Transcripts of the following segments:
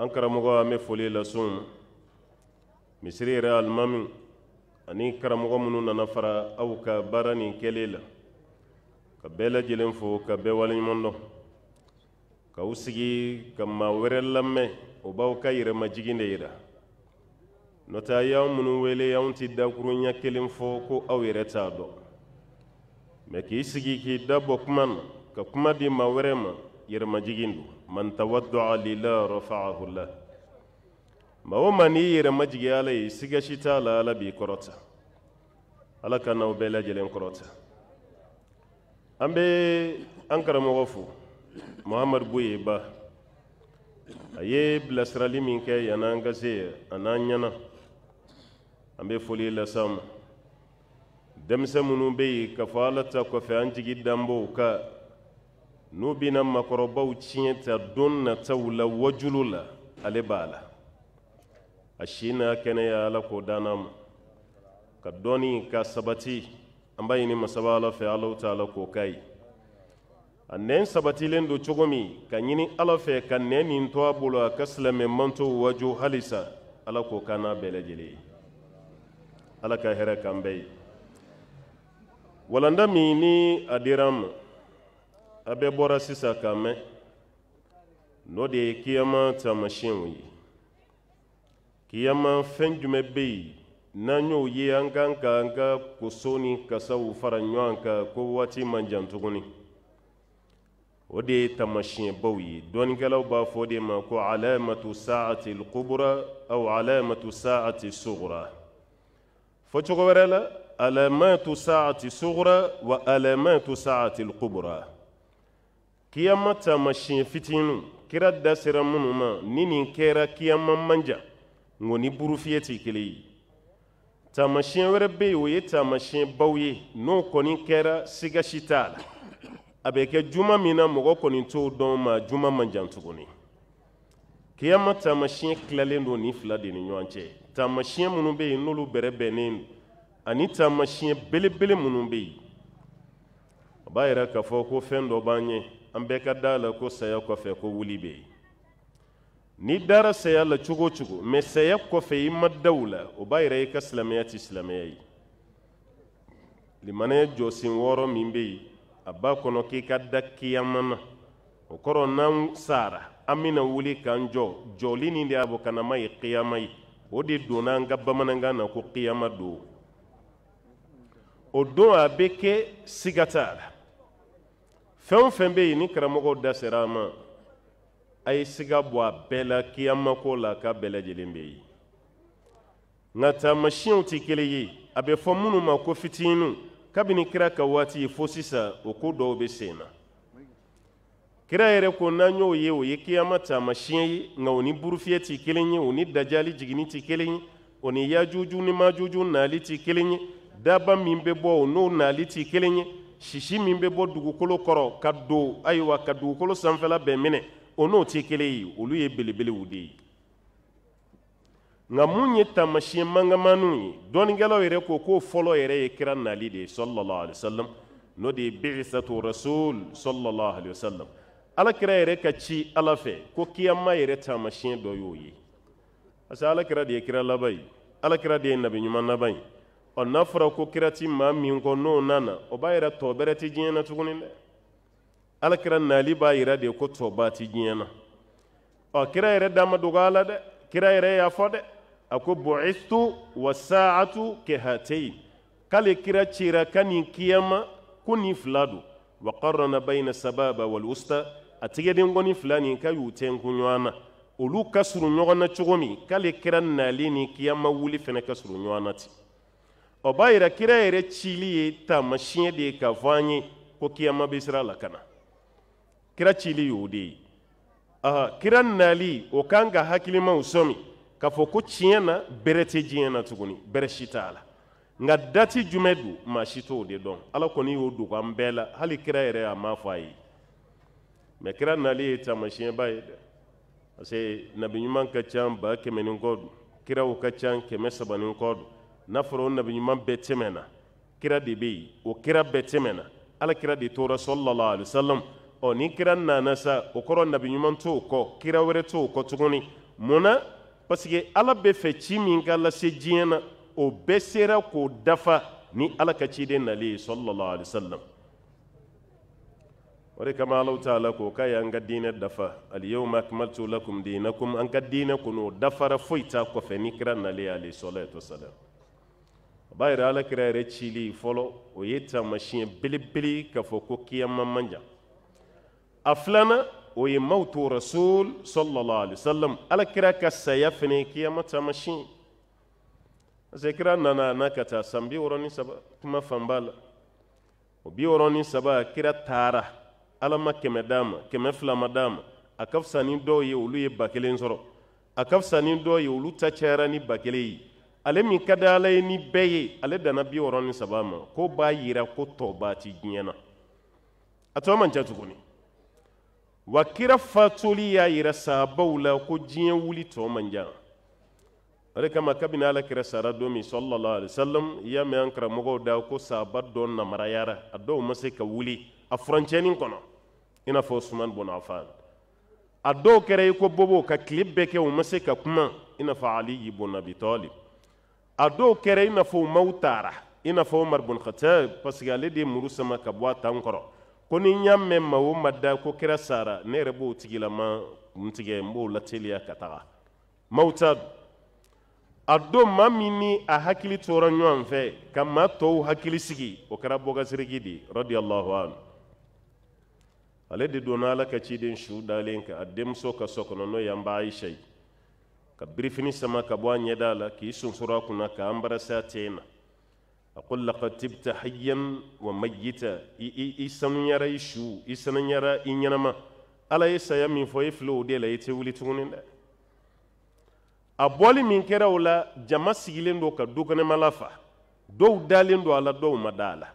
an karamɔgɔ an bɛ foli lasun ma misiri yɛrɛ alimami ani karamɔgɔ minnu nana fara aw ka baara nin kɛlen la ka bɛɛ lajɛlen fo ka bɛɛ waleɲuman dɔn k'aw sigi ka maa wɛrɛ lamɛn o b'aw ka yɛrɛmajigin de yira n'o tɛ a y'anw minnu wele anw ti dakurunya kelen fɔ ko aw yɛrɛ t'a dɔn mɛ k'i sigi k'i dabɔ kuma na ka kuma di maa wɛrɛ ma yɛrɛma jigin do man tawaddaa lillah rafaahu llah ma o ma n'i yɛrɛma jigi ala ye siga si t'a la ala b'i kɔrɔta ala ka n'aw bɛɛ lajɛlen kɔrɔta an bɛ an karamɔgɔ fo muhamadu boye ba a ye bilasirali min kɛ yann'an ka se an n'an ɲɛna an bɛ foli las'aw ma denmisɛn minnu bɛ yen ka fɔ ala ta kɔfɛ an jigi danb'o kan n'u bɛna makɔrɔbaw tiɲɛ ta don nataw la wajulu la ale b'a la a si n'a kɛnɛya ala k'o d'an ma ka dɔɔni ka sabati an b'a ɲini masaba ala fɛ alaw ta ala k'o k'a ye a nɛn sabatilen don cogo min ka ɲini ala fɛ ka nɛn nin to a bolo a ka silamɛ mantow wajo halisa ala k'o k'an n'a bɛɛ lajɛlen ye ala ka hɛrɛ k'an bɛɛ ye walanda min ni a dira an ma a bɛɛ bɔra sisan k'a mɛn n'o de ye kiyama taamasiyɛnw ye kiyama fɛn jumɛn bɛ yen n'an y'o ye an kan ka an ka koso fara ɲɔgɔn ko waati man jan tuguni o de ye taamasiyɛnbaw ye dɔnnikɛlaw b'a fɔ de ma ko alamatu saati lkubura aw alamatu saati sugura fɔcogo wɛrɛ la kiyama taamasiyɛn fitinin kira dasera minnu ma ni nin kɛra kiyama manja nko ni burufiyɛ ti kelen ye taamasiyɛn wɛrɛ bɛ yen o ye taamasiyɛn baw ye n'o kɔni kɛra siga si t'a la a bɛ kɛ juma min na mɔgɔ kɔni t'o dɔn ma juma man jan tuguni kiyama taamasiyɛn tilalen don nin fila de ni ɲɔgɔn cɛ taamasiyɛn minnu bɛ yen n'olu bɛrɛbɛnnen don ani taamasiyɛn belebele minnu bɛ yen o b'a yira k'a fɔ ko fɛn dɔ b'an ɲɛ an bɛɛ ka da la ko saya kɔfɛ ko wuli bɛ yen n'i dara saya la cogo o cogo mɛ saya kɔfɛ i ma da o la o b'a yira i ka silamɛya ti silamɛya ye limanaya jɔsen wɔɔrɔ min bɛ yen a b'a kɔnɔ k'i ka da kiyama na o kɔrɔ n'an sara an bɛna wuli k'an jɔ jɔli nin de y'a bɔ kana ma ye kiyama ye o de donna an ka bamanankan na ko kiyama don o don a bɛ kɛ siga t'a la fɛn o fɛn bɛ yen ni karamɔgɔw da sera an ma a ye siga bɔ a bɛɛ la kiyamako la k'a bɛɛ lajɛlen bɛ yen nka taamasiyɛnw tɛ kelen ye a bɛ fɔ minnu ma ko fitiniw kabini kira ka waati fo sisan o ko dɔw bɛ sen na kira yɛrɛ ko n'an y'o ye o ye kiyama taamasiyɛn ye nka o ni burufiyɛ tɛ kelen ye o ni dajali jiginni tɛ kelen ye o ni yajuju ni majuju nali tɛ kelen ye daba min bɛ bɔ o n'o nali tɛ kelen ye sisi min bɛ bɔ dugukolo kɔrɔ ka don ayiwa ka dugukolo sanfɛla bɛɛ minɛ o n'o tɛ kelen ye olu ye belebelew de ye nka mun ye taamasiyɛn mankanmaniw ye dɔnnikɛlaw yɛrɛ ko k'o fɔlɔ yɛrɛ ye kira nali de ye sɔlɔlɔ alisalam n'o de ye bihisatu rasul sɔlɔlɔ alisalam ala yɛrɛ ka ci ala fɛ ko kiyama yɛrɛ taamasiyɛn dɔ y'o ye parce que ala kira de ye kira laban ye ala kira de ye nabi laban ye ɔ n'a fɔra ko kira ti maa min kɔ n'o nana o b'a yira tɔ bɛrɛ ti diɲɛ na tuguni dɛ alakira nali b'a yira de ko tɔba ti diɲɛ na ɔ kira yɛrɛ dama dɔgɔya la dɛ kira yɛrɛ y'a fɔ dɛ a ko bu'istu wa sa'atu kahatayn k'ale kira cira ka nin kiyama ko nin fila don wa qarrana bayna sababa wal usta a tigɛden kɔni fila nin ka y'u tɛnku na olu ka surun ɲɔgɔn na cogo min k'ale kira nali ni kiyama wuli fɛnɛ ka surun ɲɔgɔn na ten o b'a yira kira yɛrɛ cili ye taamasiyɛn de ye k'a fɔ an ye ko kiyama bɛ sira la ka na kira cili y'o de ye aha kira nali o kan ka hakilimaw sɔmi k'a fɔ ko tiɲɛ na bɛrɛ tɛ diɲɛ na tuguni bɛrɛ si t'a la nka dati jumɛn don maa si t'o de dɔn ala kɔni y'o dogo an bɛɛ la hali kira yɛrɛ a ma fɔ a ye mɛ kira nali ye taamasiyɛnba ye dɛ parce que nabi ɲuman ka ca ba kɛmɛ ni kɔ don kiraw ka ca kɛmɛ saba ni kɔ don n'a fɔra o nabiɲuman bɛɛ tɛmɛna kira de bɛ yen o kira bɛɛ tɛmɛna ala kira de tora sɔlɔlɔ alisalam ɔ ni kira nana sa o kɔrɔ nabiɲuman t'o kɔ kira wɛrɛ t'o kɔ tuguni mun na paseke ala bɛ fɛ ci min ka lase diɲɛ na o bɛɛ sera k'o dafa ni ala ka ciden nalen ye sɔlɔlɔ alisalam o de kama alaw t'a la k'o k'a y'an ka diinɛ dafa aliyawma akmaltu lakum diinakum an ka diinɛ kɔni o dafara foyi t'a kɔfɛ ni kira nalen ye alayhi salatu wasalam a b'a yira alakira yɛrɛ cili fɔlɔ o ye taamasiyɛn belebele k'a fɔ ko kiyama man jan a filanan o ye mawutu rasul sallallahu alaihi wasallam alakira ka saya fɛnɛ kiyama taamasiyɛn parce que kira nana n'a ka taa san bi wɔɔrɔ ni saba kuma fanba la o bi wɔɔrɔ ni saba kira taara ala ma kɛmɛ d'a ma kɛmɛ fila ma d'a ma a ka fisa ni dɔw ye olu ye ba kelen sɔrɔ a ka fisa ni dɔw ye olu ta cayara ni ba kelen ye ale min ka di ala ye ni bɛɛ ye ale danna bi wɔrɔ ni saba ma ko b'a yira ko tɔba ti diɲɛ na a tɔ man ca tuguni wa kira fatoli y'a yira sahabaw la ko diɲɛ wuli tɔ man ca o de kama kabini ala kira sara don min sallallahu alaihi i y'a mɛn an karamɔgɔw da ko sahaba dɔ namarayara a dɔw ma se ka wuli a furancɛnin kɔnɔ i n'a fɔ usman bun affan a dɔw kɛra i ko bobow ka tile bɛɛ kɛ u ma se ka kuma i n'a fɔ ali ibn a dɔw kɛra i n'a fɔ u maw taara i n'a fɔ umar bun khatab parce que ale de ye muru sama ka bɔ a tan kɔrɔ ko ni n y'a mɛn ma o ma da ko kɛra sara ne yɛrɛ b'o tigilama kun n b'o lateliya ka taga maw ta a don maa min ni a hakili tora ɲɔgɔn fɛ ka maa tɔw hakili sigi o kɛra bɔkasiriki de radiyallahu anhu ale de donna ala ka ciden su dalen kan a denmuso ka so kɔnɔ n'o y'an ba ayisa ye ka birifini sama ka bɔ a ɲɛda la k'i sunsoro a kunna ka anbarase a tɛɛ na a ko laqad tibta hayyan wa mayyita i sanuyara i su i sanuyara i ɲɛnama ala ye saya min fɔ i filɛ o de la i tɛ wuli tuguni dɛ a bɔli min kɛra o la jama sigilen don ka dukɛnɛmala fa dɔw dalen don a la dɔw ma da a la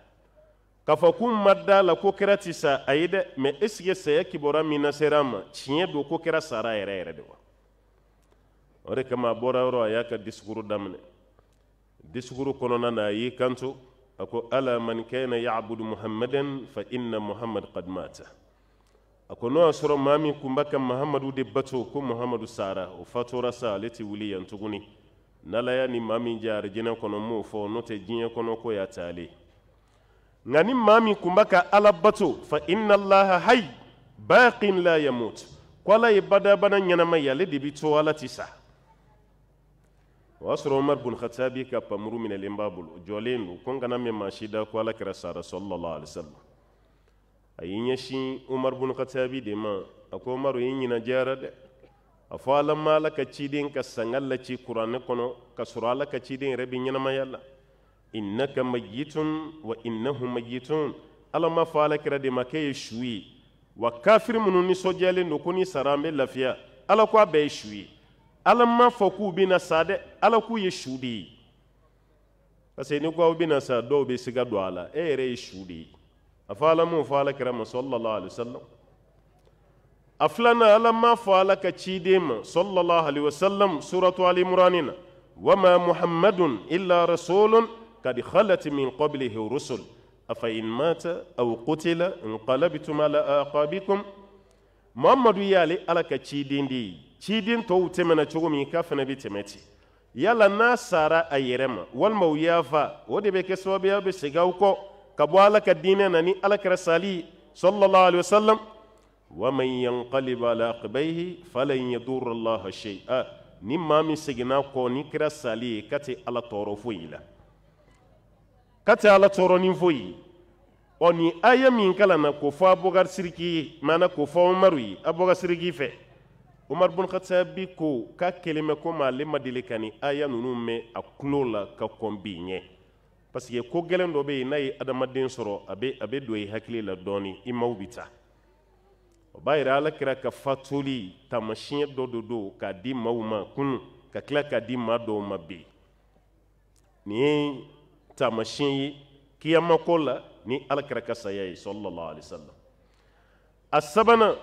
k'a fɔ k'u ma da a la ko kɛra ti sa a ye dɛ mɛ esike saya kibaruya min na sera a ma tiɲɛ don ko kɛra sara yɛrɛ yɛrɛ de wa o de kama a bɔra yɔrɔ a y'a ka disukuru daminɛ disukuru kɔnɔna na a y'i kanto a ko ala man kana yabudu muhammadan fa inna muhammad qad mata a ko n'o y'a sɔrɔ maa min kun b'a ka mahamadu de bato ko muhamadu sara o fatora sa ale ti wuli yan tuguni n'ala y'a ni maa min ja arijinɛ kɔnɔ m'o fɔ n'o tɛ diɲɛ kɔnɔ ko y'a taale nka ni maa min kun ka ala bato fa inna allaha hayi baqin la yamut ko ala ye badabada ɲɛnama ye ale de bi to ala ti sa o y'a sɔrɔ umar bun khatabi ka pamuru minɛlen b'a bolo jɔlen do ko n kana mɛn maa da ko ala kɛra sara sallallahu alaihi wasallam a y'i ɲɛsin umar bun khatabi de ma a ko umaru i ɲina jɛra dɛ a fɔ ala ma ala ka ciden ka sanga laci kuranɛ kɔnɔ ka sɔrɔ ala ka ciden yɛrɛ bɛ ɲɛnamaya la innaka mayitun wa innahum mayitun ala ma fɔ ala kɛra de ma k'e ye su ye wa kafiri minnu nisɔndiyalen don ko ni sara n bɛ lafiya ala ko a bɛɛ ye su ye ala ma fɔ k'u bɛna sa dɛ ala k'u ye su de ye parce ni ko aw bɛna sa dɔw bɛ siga don a la e yɛrɛ ye su de ye a fɔ ala m'o fɔ ala ma sɔlɔlɔ alisalam a filanan ala ma fɔ ala ka ciden ma suratu alimurani na wama muhammadun illa rasulun kad khalat min qablihi rusul afa in mata aw qutila inqalabtum ala aqabikum muhammadu y'ale ala ka ciden de ye ciden tɔw tɛmɛna cogo min i ka fana bɛ tɛmɛ ten yala n'a sara a yɛrɛ ma walima u y'a fa o de bɛ kɛ sababuya bɛ segin aw kɔ ka bɔ ala ka diinɛ na ni ala kɛra sali sallallahu alaihi wasallam wa man yanqalib ala aqibaihi falan yadurra allaha shay'a ni maa min seginna kɔ ni kɛra sali ye ka tɛ ala tɔɔrɔ foyi la ka tɛ ala tɔɔrɔ ni foyi ɔ nin aya min kalan na k'o fɔ abubakar siriki ye maana k'o fɔ umaru ye abubakar siriki fɛ umar bun khatabi ko k'a kelen ko komi ale ma deli ka ni aya nunu mɛn a tulo la ka kɔn bi ɲɛ parce que ko gɛlɛn dɔ be yen n'a ye adamaden sɔrɔ a bɛ a bɛ don hakili la dɔɔni i maw bɛ taa o b'a yira ala ka fatuli taamasiyɛn dɔ do do k'a di maaw ma kunu ka tila k'a di maa dɔw ma bi nin ye ye kiyamako la ni ala ka saya ye alaihi wasallam a sabanan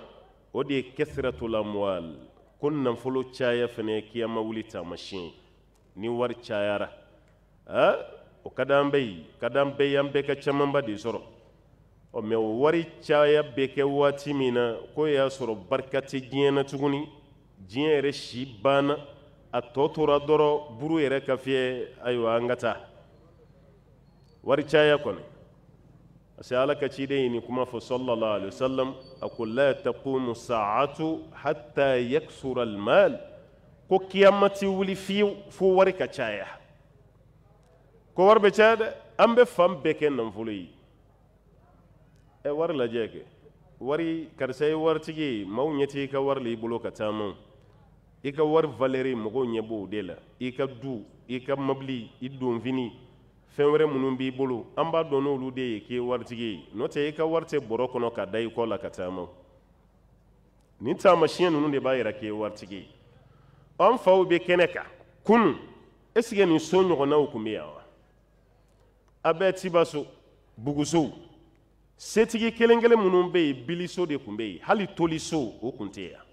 o de ye kɛsiratul amwal ko nafolo caya fɛnɛ kiyama wuli taamasiyɛn ni wari cayara a o ka di an bɛɛ ye ka di an bɛɛ an bɛɛ ka camanba de sɔrɔ ɔ mɛ o wari caya bɛ kɛ waati min na k'o y'a sɔrɔ barika tɛ diɲɛ na tuguni diɲɛ yɛrɛ si banna a tɔ tora dɔrɔn buru yɛrɛ ka fiyɛ ayiwa an ka taa wari caya kɔni ase ala ka ciden yini kuma fo sallallahu alaihi wasallam ako la taqumu sa'atu hatta yaksura almal ko kiyama ti wuli fiyewu fo wari ka caya ko wari be caya dɛ an be fan bɛɛ kɛ nanfolo ye ɛ wari lajɛ kɛ wari karisa ye waritigi ye maw ɲɛti i ka wari la i bolo ka taama i ka wari valeri mɔgɔw ɲɛ b'o de la i ka du i ka mobili i donfini fɛn wɛrɛ minnu b'i bolo an b'a dɔn n'olu de ye k'i ye waritigi ye n'o tɛ i ka wari tɛ bɔrɔ kɔnɔ ka da i kɔ la ka taama nin taamasiyɛn ninnu de b'a yira k'i ye waritigi ye an faw bɛ kɛnɛ kan kunun esike nin so ɲɔgɔnnaw tun bɛ yan wa a bɛɛ tibaso bugusow setigi kelen kelen minnu bɛ yen biliso de tun bɛ yen hali toliso o tun tɛ yan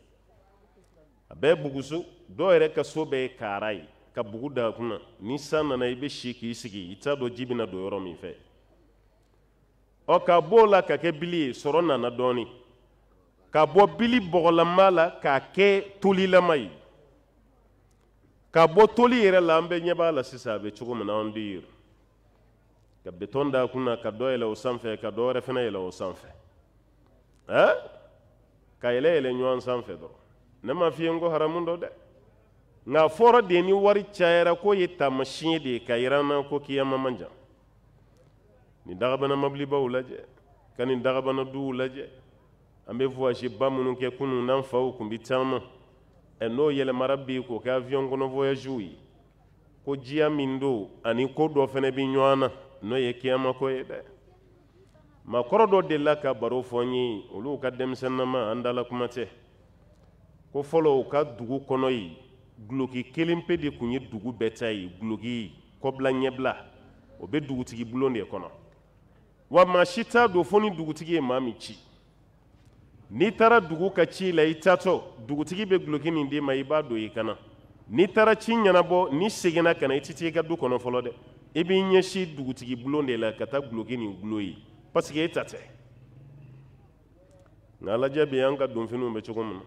a bɛɛ buguso dɔw yɛrɛ ka so bɛɛ ye kaara ye ka bugu da kunna ni san nana i bɛ si k'i sigi i t'a dɔn ji bɛna don yɔrɔ min fɛ ɔ ka b'o la ka kɛ bili ye sɔrɔ nana dɔɔni ka bɔ bili bɔgɔlama la k'a kɛ tolilama ye ka bɔ toli yɛrɛ la an bɛɛ ɲɛ b'a la sisan a bɛ cogo min na an bɛ yen ka bitɔn da a kun na ka dɔ yɛlɛ o sanfɛ ka dɔ wɛrɛ fana yɛlɛ o sanfɛ ka yɛlɛ yɛlɛ ɲɔgɔn sanfɛ dɔrɔn ne ma f'i n ko haramu dɔ dɛ nka a fɔra de ni wari cayara k'o ye taamasiyɛn de ye ka yira an na e ko kiyama man jan nin dagabana mabilibaw lajɛ ka nin dagabana duw lajɛ an bɛ voyage ba minnu kɛ kunun n'an faw kun bi caman ɛ n'o yɛlɛmara bi k'o kɛ avion kɔnɔ voyage ye ko jiya min don ani ko dɔ fana bi ɲɔgɔn na n'o ye kiyama ko ye dɛ maakɔrɔ dɔ delila ka baro fɔ n ye olu ka denmisɛnnama an dala kuma tɛ ko fɔlɔ u ka dugu kɔnɔ yen guloki kelen pe de tun ye dugu bɛɛ ta ye guloki kɔbila ɲɛbila o bɛ dugutigi bulon de kɔnɔ wa maa si t'a don fo ni dugutigi ye maa min ci n'i taara dugu ka ci la i taatɔ dugutigi bɛ guloki min d'i ma i b'a don i kana n'i taara ci ɲɛnabɔ n'i seginna ka na i tɛ t'i ka du kɔnɔ fɔlɔ dɛ i b'i ɲɛsin dugutigi bulon de la ka taa guloki nin gulo ye parce que e ta tɛ nka lajɛ bi an ka donfiniw bɛ cogo min na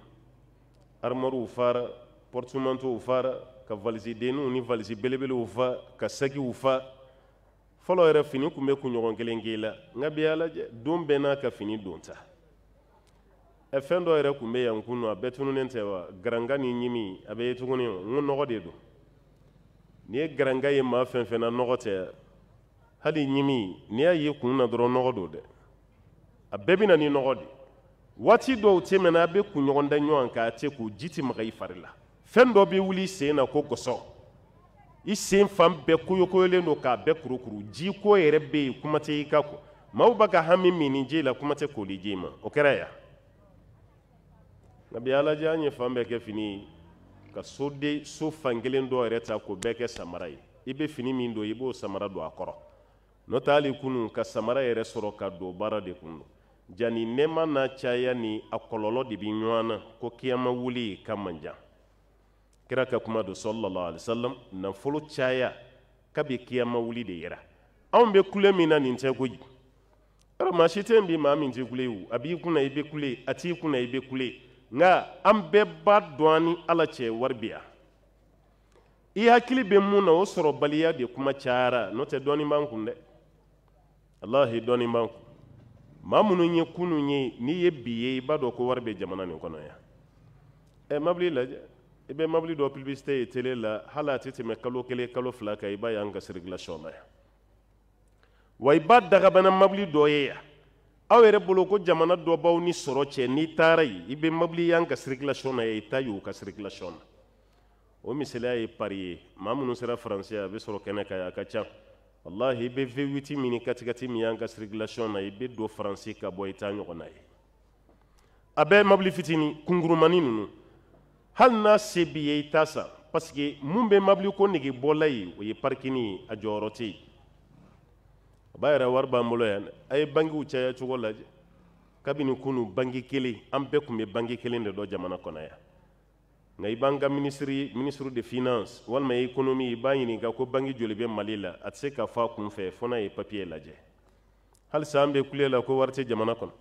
armoiruw fara portemanteaux fara ka valisi denninw ni valisi belebelew fa ka sagiw fa fɔlɔ yɛrɛ fini kun bɛ kunɲɔgɔn kelen k'i la nka bi y'a lajɛ don bɛɛ n'a ka fini donta ɛ fɛn dɔ yɛrɛ kun bɛ yan kun a bɛɛ tununen tɛ wa garanka ni ɲimi a bɛ ye tuguni n ko nɔgɔ de don n'i ye garanka ye maa fɛn fɛn na nɔgɔ tɛ hali ɲimi n'i y'a ye kun na dɔrɔn nɔgɔ don dɛ a bɛɛ bɛ na ni nɔgɔ de waati dɔw tɛ mɛnna a bɛ kunɲɔgɔn da ɲɔgɔn kan a tɛ ko ji tɛ maga i fari la fɛn dɔ bɛ wuli i sen na ko gɔsɔ i sen fan bɛɛ koyokoyolen don k'a bɛɛ kurukuru jiko yɛrɛ bɛ yen kuma tɛ i ka ko maaw b'a ka hami mini ji la kuma tɛ koli ji ma o kɛra yan nka bi alajɛ an ye fan bɛɛ kɛ fini ye ka soden so fan kelen dɔ yɛrɛ ta k'o bɛɛ kɛ samara ye i bɛ fini min don i b'o samara don a kɔrɔ n'o tɛ hali kunun ka samara yɛrɛ sɔrɔ ka don baara de kun don ja ni nɛɛma n'a caya ni a kɔlɔlɔ de bɛ ɲɔgɔn na ko kiyama wuli ka man jan kira ka kuma do sallallahu alaihi wasallam nafolo caya kabi kiyama wuli de yera anw bɛ kule min na nin tɛ koyi yɔrɔ maa si tɛ yen bi maa min tɛ kule o a b'i kunna i bɛ kule a t'i kunna i bɛ kule nka an bɛɛ b'a dɔn an ni ala cɛ wari bɛ yan i hakili bɛ mun na o sɔrɔbaliya de kuma cayara n'o tɛ dɔɔnin b'an kun dɛ alahi dɔɔnin b'an kun maa minnu ye kunun ye n'i ye bi ye i b'a dɔn ko wari bɛ jamana nin kɔnɔ yan ɛ eh, mabili lajɛ i bɛ mobili dɔ publicité ye télé la hali a tɛ tɛmɛ kalo kelen kalo fila kan i b'a y'an ka circulation na yan wa i b'a dagabana mobili dɔ ye yan aw yɛrɛ bolo ko jamana dɔ b'aw ni sɔrɔ cɛ n'i taara yen i bɛ mobili y'an ka circulation na yan i ta y'u ka circulation na o misaliya ye pari ye maa minnu sera faransi a bɛ sɔrɔ kɛnɛ kan a ka ca walahi i bɛ v8 min ni katikati min y'an ka circulation na i bɛ don faransi ka bɔ i t'a ɲɔgɔnna ye a bɛ mobili fitinin kunkurumani ninnu hali n'a se b'i ye i t'a san paseke mun bɛ mobili ko nege bɔla ye o ye parikini ye a jɔyɔrɔ tɛ yen a b'a yɛrɛ wari b'an bolo yan a ye bangew caya cogo lajɛ kabini kunu bangi kelen an bɛɛ tun bɛ bange kelen de dɔ jamana kɔnɔ yan nka i b'an ka minisiri minisiri de finance walima ekonomi i b'a ɲininka ko bange joli bɛ mali la a tɛ se ka fɔ a kun fɛ fo n'a ye papiye lajɛ halisa an bɛ kule la ko wari tɛ jamana kɔnɔ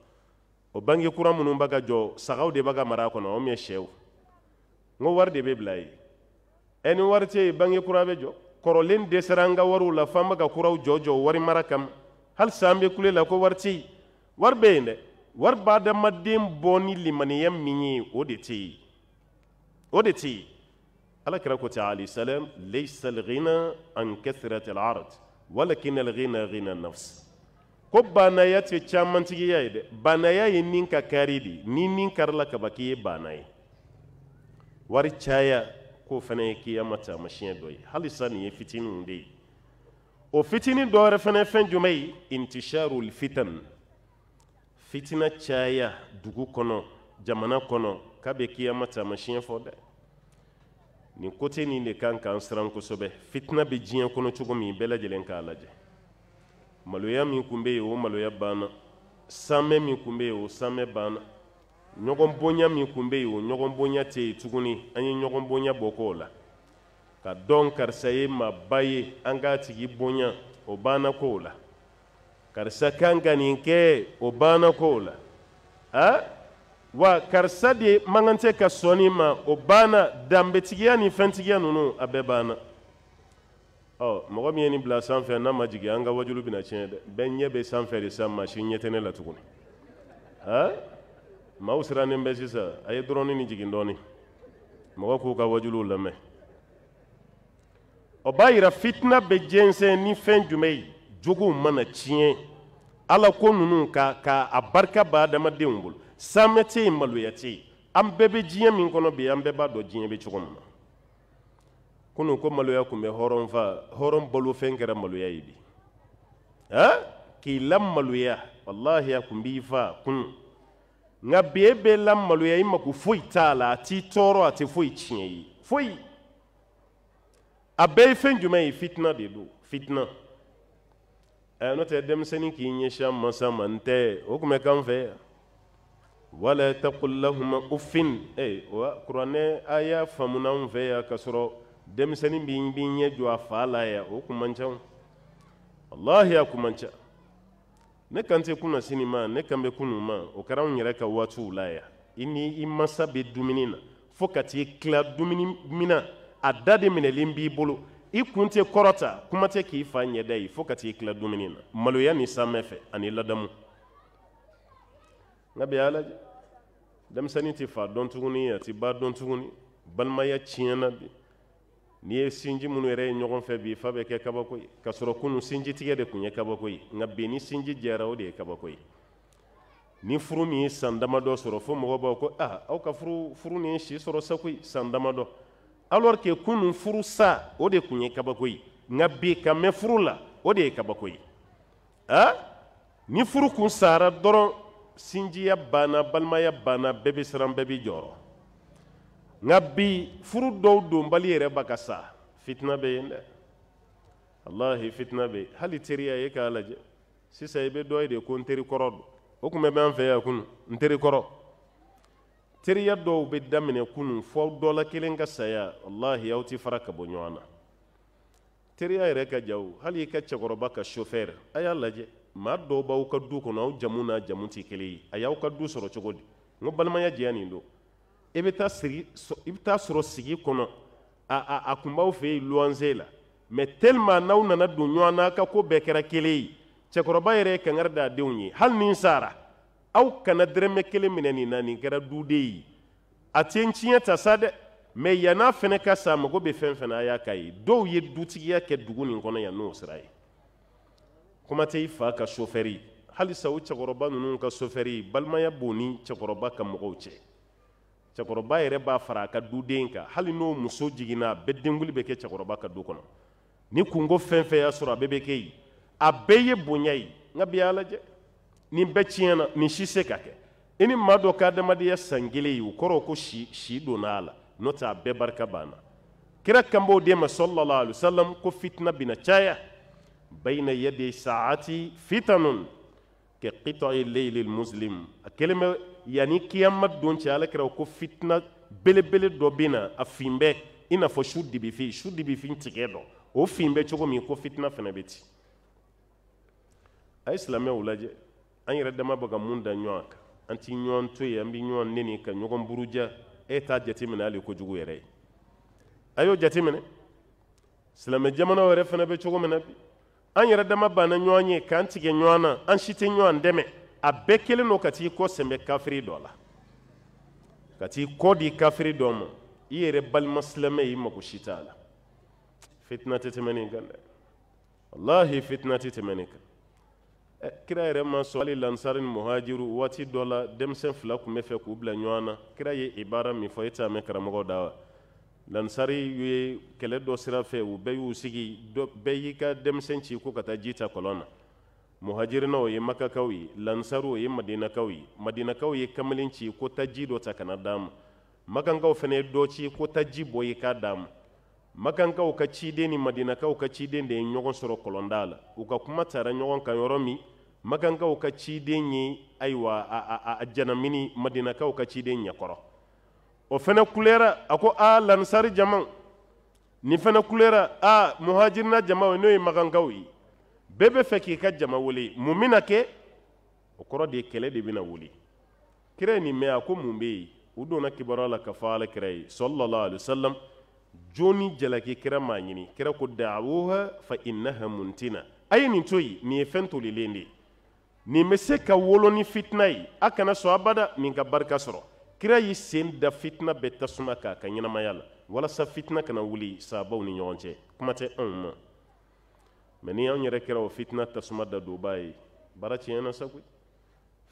o bange kura minnu b'a ka jɔ sagaw de b'a ka mara kɔnɔ o min sɛw ŋo wari de be bila ye ɛni wari tɛ ye bange kura bɛ jɔ kɔrɔlen dɛsɛra ka wariw la f'an ka kuraw jɔ jɔ wari mara kama halisa kule la ko wari tɛ yen wari bɛ yen dɛ wari b'a adamaden bɔ ni limaniya min ye o de tɛ yen o de tɛ yen ala kira ko ta alayhi salam laysa al-ghina an kathrat al walakin al-ghina ghina nafs ko banaya tɛ camantigiya ye dɛ banaya ye nin ka kari de ni nin karila ye wari caya k'o fana ye kiyama taamasiyɛn dɔ ye halisa nin ye fitininw de ye o fitini dɔ wɛrɛ fana ye fɛn jumɛn ye intisharul fitan fitina caya dugu kɔnɔ jamana kɔnɔ k'a bɛ kiyama taamasiyɛn fɔ dɛ nin kote nin de kan k'an siran kosɛbɛ fitina bɛ diɲɛ kɔnɔ cogo min bɛɛ lajɛlen k'a lajɛ maloya min kun bɛ yen o maloya banna sanmɛ min kun bɛ yen o sanmɛ banna ɲɔgɔn bonya min kun bɛ yen o ɲɔgɔn bonya tɛ tuguni an ye ɲɔgɔn bonya bɔ k'o la ka dɔn karisa ye maaba ye an k'a tigi bonya o banna k'o la karisa kan ka nin kɛ o banna k'o la a wa karisa de man tɛ ka sɔn ma o banna danbetigiya ni fɛntigiya nunu a bɛɛ banna ɔ mɔgɔ min ye nin bila n'a ma jigin an ka wajulu bɛna tiɲɛ dɛ bɛɛ ɲɛ bɛ sanfɛ de san masi si ne la tuguni a. maaw sirannen bɛ sisan a ye dɔrɔni ni jigin dɔɔni mɔgɔ k'u ka wajuliw lamɛn o b'a yira fitina bɛ jɛnsɛn ni fɛn jumɛn ye jogow mana tiɲɛ ala ko ninnu ka ka a barika ba adamadenw bolo saamɛ tɛ yen maloya tɛ yen an bɛɛ bɛ diɲɛ min kɔnɔ bi an bɛɛ b'a dɔn diɲɛ bɛ cogo min na kunun ko maloya tun bɛ hɔrɔn fa hɔrɔn fɛn kɛra maloya ye bi k'i la maloya walahi a tun b'i fa kunun nka bee bɛɛ la maloya i mako foyi t'a la a t'i tɔɔrɔ a tɛ foyi tiɲɛ i foyi a bɛɛ ye fɛn jumɛn ye fitina de don fitina ɛ e, n'o tɛ denmisɛnnin k'i ɲɛsin a mansa ma n tɛ o tun bɛ k'an fɛ yan wala taqulahuma uffin ee wa kuranɛ a y'a faamu n'anw fɛ yan k'a sɔrɔ denmisɛnnin b'i b'i ɲɛ jɔ a fa la yan o kun man ca wallahi a kun man ca ne kan tɛ kunna sini ma ne kan bɛ kunu ma o kɛra anw yɛrɛ ka waatiw la yan i ni i masa bɛ dumuni na fo ka t'i tila dumuni mina a da de minɛlen b'i bolo i kun tɛ kɔrɔta kuma tɛ k'i fa ɲɛda ye fo ka t'i tila dumuni na maloya ni samɛ fɛ ani ladamu nka bi ala denmisɛnnin tɛ fa dɔn tuguni a tɛ ba dɔn tuguni balimaya tiɲɛna bi n'i ye sinji minnu yɛrɛ ye ɲɔgɔn fɛ bi fa bɛ kɛ kabako ye ka sɔrɔ kunun sinjitigɛ de tun ye kabako ye nka bi ni sinji jɛra o de ye kabako ye ni furu min ye san damadɔ sɔrɔ fo mɔgɔw b'a ko ah aw ka furu furu nin ye si sɔrɔ sa koyi san damadɔ alors que kunun furu sa o de tun ye kabako ye nka bi ka mɛn furu la o de ye kabako ye ah ni furu kun sara dɔrɔn sinjiya banna balimaya banna bɛɛ bɛ siran bɛɛ bɛ jɔrɔ nka bi furu dɔw donbali yɛrɛ ba ka sa fitina bɛ yen dɛ walahi fitina bɛ yen hali teriya e k'a lajɛ sisan i bɛ dɔ ye de ko n teri kɔrɔ don o tun bɛ bɛ an fɛ yan kunun n teri kɔrɔ teriya dɔw bɛ daminɛ kunun fɔ dɔ la kelen ka saya walahi aw ti fara ka bɔ ɲɔgɔn na teriya yɛrɛ ka ja o hali i ka cɛkɔrɔba ka sofɛri a y'a lajɛ maa dɔw b'aw ka du kɔnɔ aw jamu n'a jamu tɛ kelen ye a y'aw ka du sɔrɔ cogo di n ko balimaya jɛya nin don E i bɛ taa i bɛ taa sɔrɔ sigi kɔnɔ a a a tun b'aw fɛ yen luwanze la mɛ tellement n'aw nana don ɲɔgɔn na ka ko bɛɛ kɛra kelen ye cɛkɔrɔba yɛrɛ ye kankari d'a denw ye hali ni n sara aw kana dɛrɛmɛ kelen minɛ nin na nin kɛra duden ye a tɛ n tiɲɛ ta sa dɛ mɛ yann'a fana ka sa mago bɛ fɛn fɛn na a y'a k'a ye dɔw ye dutigiya kɛ dugu nin kɔnɔ yan n'o sira ye kuma tɛ i fa ka sofɛri halisa o cɛkɔrɔba ninnu ka sofɛri balimaya b'o ni cɛkɔrɔba ka mɔgɔw cɛ cɛkɔrɔba yɛrɛ b'a fara a ka duden kan hali n'o muso jiginna a bɛɛ denkundi bɛ kɛ cɛkɔrɔba ka du kɔnɔ ni kungo fɛn fɛn y'a sɔrɔ a bɛɛ bɛ kɛ yen a bɛɛ ye bonya ye nka bi y'a lajɛ nin bɛɛ tiɲɛna nin si se ka kɛ i ni maa dɔ ka adamadenya san kelen ye o kɔrɔ ko si si donna a la n'o tɛ a bɛɛ barika banna kira kan b'o de ma sɔlɔlɔ alisalam ko fitina bina caya bayina yadi saati fitanun kɛ qitɔ ye leyilil muslim a kelen bɛ yani kiyama don cɛ alakira ko fitina belebele dɔ bɛ na a fin bɛ i n'a fɔ su dibifin su dibifin tigɛ dɔ o fin bɛ cogo min ko fitina fana bɛ ten a ye silamɛw lajɛ an yɛrɛ dama bɛ ka mun da ɲɔgɔn kan an ti ɲɔgɔn to yen an bɛ ɲɔgɔn neni ka ɲɔgɔn buruja e t'a jateminɛ hali kojugu yɛrɛ ye a y'o jateminɛ silamɛ jamana wɛrɛ fana bɛ cogo min na bi an yɛrɛ dama banna ɲɔgɔn ye k'an tigɛ ɲɔgɔn na an si tɛ ɲɔgɔn dɛmɛ a bɛɛ kelen don ka t'i kɔ sɛmɛ kafiri dɔ la ka t'i kɔ di kafiri dɔ ma i yɛrɛ balima silamɛ i mago si t'a la fitina tɛ tɛmɛ nin kan dɛ walahi fitina tɛ tɛmɛ nin kan eh, kira yɛrɛ ma sɔn hali lansari ni muhajiru waati dɔ la denmisɛn fila tun bɛ fɛ k'u bila ɲɔgɔn na kira ye ibara min fɔ e t'a mɛn karamɔgɔ da wa lansari ye kɛlɛ dɔ sira fɛ u bɛɛ y'u sigi bɛɛ y'i ka denmisɛn ci ko ka taa ji ta kɔlɔn na muhajirinaw ye makakaw ye lansariw ye madinakaw ye madinakaw ye kamalen ci ko taji ji dɔ ta kana dama makankaw fana ye dɔ ci ko taji ji bɔ ye k'a dama makankaw ka ciden ni madinakaw ka ciden de ye ɲɔgɔn sɔrɔ kɔlɔnda la u ka kuma tara ɲɔgɔn kan yɔrɔ min makankaw ka ciden ye ayiwa a, a, a janamini madinakaw ka ciden ɲɛkɔrɔ o fana kulera a ko a lansari jama ni fana kulera a muhajirina jama n'o ye makankaw ye bɛɛ bɛ fɛ k'i ka jama wele mun bɛna kɛ o kɔrɔ de ye kɛlɛ de bɛna wuli kira ye nin mɛn a ko mun bɛ yen u donna kibaruya la ka fɔ ala kira ye sɔlɔlɔ alisalam jo ni jalaki kira m'a ɲini kira ko da'awuha fa innaha muntina a ye nin to yen nin ye fɛn tolilen de nin bɛ se ka wolo ni fitina ye a kana sɔn abada nin ka barika sɔrɔ kira y'i sen da fitina bɛɛ tasuma k'a ka ɲɛnamaya la walasa fitina kana wuli sabaw ni ɲɔgɔn cɛ kuma tɛ anw ma mɛ ni anw yɛrɛ kɛra o fitina tasuma da don ye baara tiɲɛna sa koyi